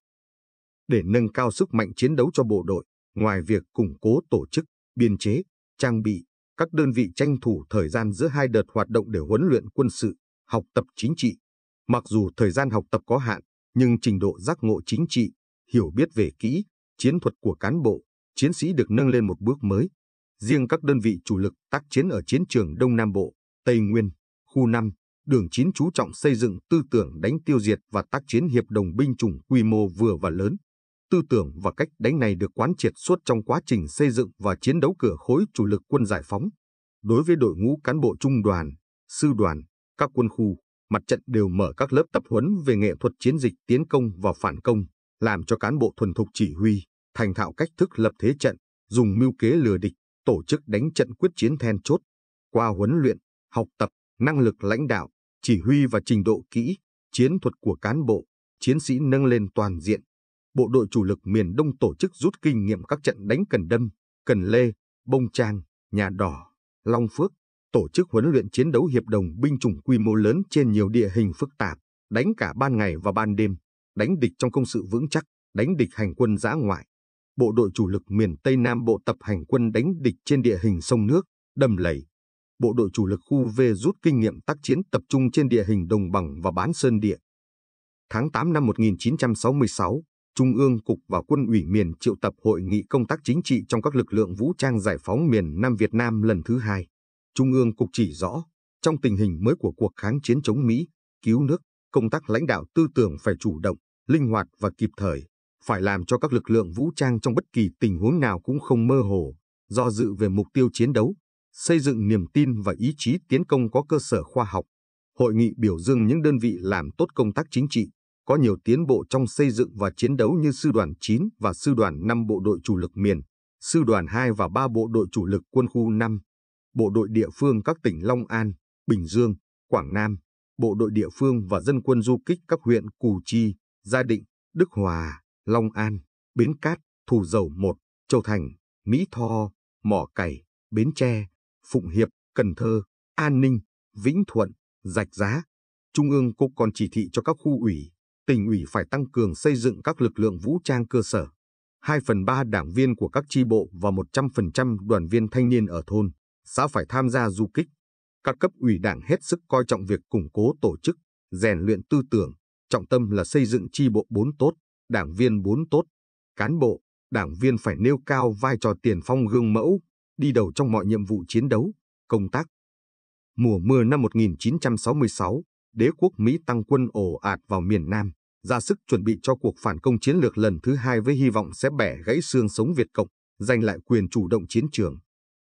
Để nâng cao sức mạnh chiến đấu cho bộ đội, ngoài việc củng cố tổ chức, biên chế, trang bị, các đơn vị tranh thủ thời gian giữa hai đợt hoạt động để huấn luyện quân sự, học tập chính trị. Mặc dù thời gian học tập có hạn, nhưng trình độ giác ngộ chính trị, hiểu biết về kỹ, chiến thuật của cán bộ, chiến sĩ được nâng lên một bước mới. Riêng các đơn vị chủ lực tác chiến ở chiến trường Đông Nam Bộ, Tây Nguyên, Khu 5, đường 9 chú trọng xây dựng tư tưởng đánh tiêu diệt và tác chiến hiệp đồng binh chủng quy mô vừa và lớn. Tư tưởng và cách đánh này được quán triệt suốt trong quá trình xây dựng và chiến đấu cửa khối chủ lực quân giải phóng. Đối với đội ngũ cán bộ trung đoàn, sư đoàn, các quân khu, mặt trận đều mở các lớp tập huấn về nghệ thuật chiến dịch tiến công và phản công, làm cho cán bộ thuần thục chỉ huy, thành thạo cách thức lập thế trận, dùng mưu kế lừa địch, tổ chức đánh trận quyết chiến then chốt. Qua huấn luyện, học tập, năng lực lãnh đạo, chỉ huy và trình độ kỹ, chiến thuật của cán bộ, chiến sĩ nâng lên toàn diện. Bộ đội chủ lực miền Đông tổ chức rút kinh nghiệm các trận đánh Cần Đâm, Cần Lê, Bông Trang, Nhà Đỏ, Long Phước, tổ chức huấn luyện chiến đấu hiệp đồng binh chủng quy mô lớn trên nhiều địa hình phức tạp, đánh cả ban ngày và ban đêm, đánh địch trong công sự vững chắc, đánh địch hành quân giã ngoại. Bộ đội chủ lực miền Tây Nam Bộ tập hành quân đánh địch trên địa hình sông nước, đầm lầy, bộ đội chủ lực khu V rút kinh nghiệm tác chiến tập trung trên địa hình đồng bằng và bán sơn địa. Tháng 8 năm 1966, Trung ương Cục và Quân ủy miền triệu tập hội nghị công tác chính trị trong các lực lượng vũ trang giải phóng miền Nam Việt Nam lần thứ hai. Trung ương Cục chỉ rõ, trong tình hình mới của cuộc kháng chiến chống Mỹ, cứu nước, công tác lãnh đạo tư tưởng phải chủ động, linh hoạt và kịp thời, phải làm cho các lực lượng vũ trang trong bất kỳ tình huống nào cũng không mơ hồ, do dự về mục tiêu chiến đấu, xây dựng niềm tin và ý chí tiến công có cơ sở khoa học. Hội nghị biểu dương những đơn vị làm tốt công tác chính trị, có nhiều tiến bộ trong xây dựng và chiến đấu như Sư đoàn 9 và Sư đoàn 5 bộ đội chủ lực miền, Sư đoàn 2 và 3 bộ đội chủ lực quân khu 5, bộ đội địa phương các tỉnh Long An, Bình Dương, Quảng Nam, bộ đội địa phương và dân quân du kích các huyện Củ Chi, Gia Định, Đức Hòa, Long An, Bến Cát, Thủ Dầu 1, Châu Thành, Mỹ Tho, Mỏ Cày, Bến Tre, Phụng Hiệp, Cần Thơ, An Ninh, Vĩnh Thuận, Rạch Giá. Trung ương cũng còn chỉ thị cho các khu ủy, tỉnh ủy phải tăng cường xây dựng các lực lượng vũ trang cơ sở. 2 phần 3 đảng viên của các chi bộ và 100% đoàn viên thanh niên ở thôn, xã phải tham gia du kích. Các cấp ủy đảng hết sức coi trọng việc củng cố tổ chức, rèn luyện tư tưởng, trọng tâm là xây dựng chi bộ 4 tốt, đảng viên 4 tốt. Cán bộ, đảng viên phải nêu cao vai trò tiền phong gương mẫu, đi đầu trong mọi nhiệm vụ chiến đấu, công tác. Mùa mưa năm 1966, đế quốc Mỹ tăng quân ồ ạt vào miền Nam, ra sức chuẩn bị cho cuộc phản công chiến lược lần thứ hai với hy vọng sẽ bẻ gãy xương sống Việt Cộng, giành lại quyền chủ động chiến trường.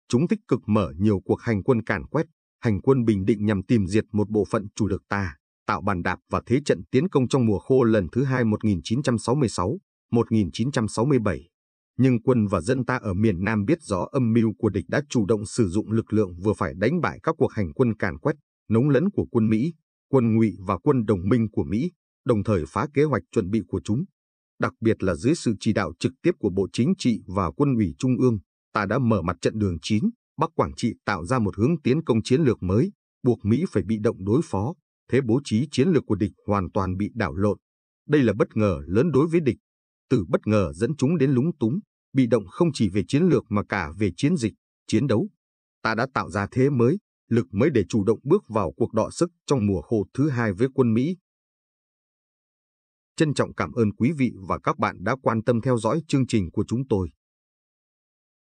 Chúng tích cực mở nhiều cuộc hành quân càn quét, hành quân bình định nhằm tìm diệt một bộ phận chủ lực ta, tạo bàn đạp và thế trận tiến công trong mùa khô lần thứ hai 1966-1967 nhưng quân và dân ta ở miền Nam biết rõ âm mưu của địch đã chủ động sử dụng lực lượng vừa phải đánh bại các cuộc hành quân càn quét, nống lấn của quân Mỹ, quân Ngụy và quân đồng minh của Mỹ, đồng thời phá kế hoạch chuẩn bị của chúng. Đặc biệt là dưới sự chỉ đạo trực tiếp của Bộ Chính trị và Quân ủy Trung ương, ta đã mở mặt trận đường 9, Bắc Quảng Trị tạo ra một hướng tiến công chiến lược mới, buộc Mỹ phải bị động đối phó, thế bố trí chiến lược của địch hoàn toàn bị đảo lộn. Đây là bất ngờ lớn đối với địch, từ bất ngờ dẫn chúng đến lúng túng, bị động không chỉ về chiến lược mà cả về chiến dịch, chiến đấu. Ta đã tạo ra thế mới, lực mới để chủ động bước vào cuộc đọ sức trong mùa khô thứ hai với quân Mỹ. Trân trọng cảm ơn quý vị và các bạn đã quan tâm theo dõi chương trình của chúng tôi.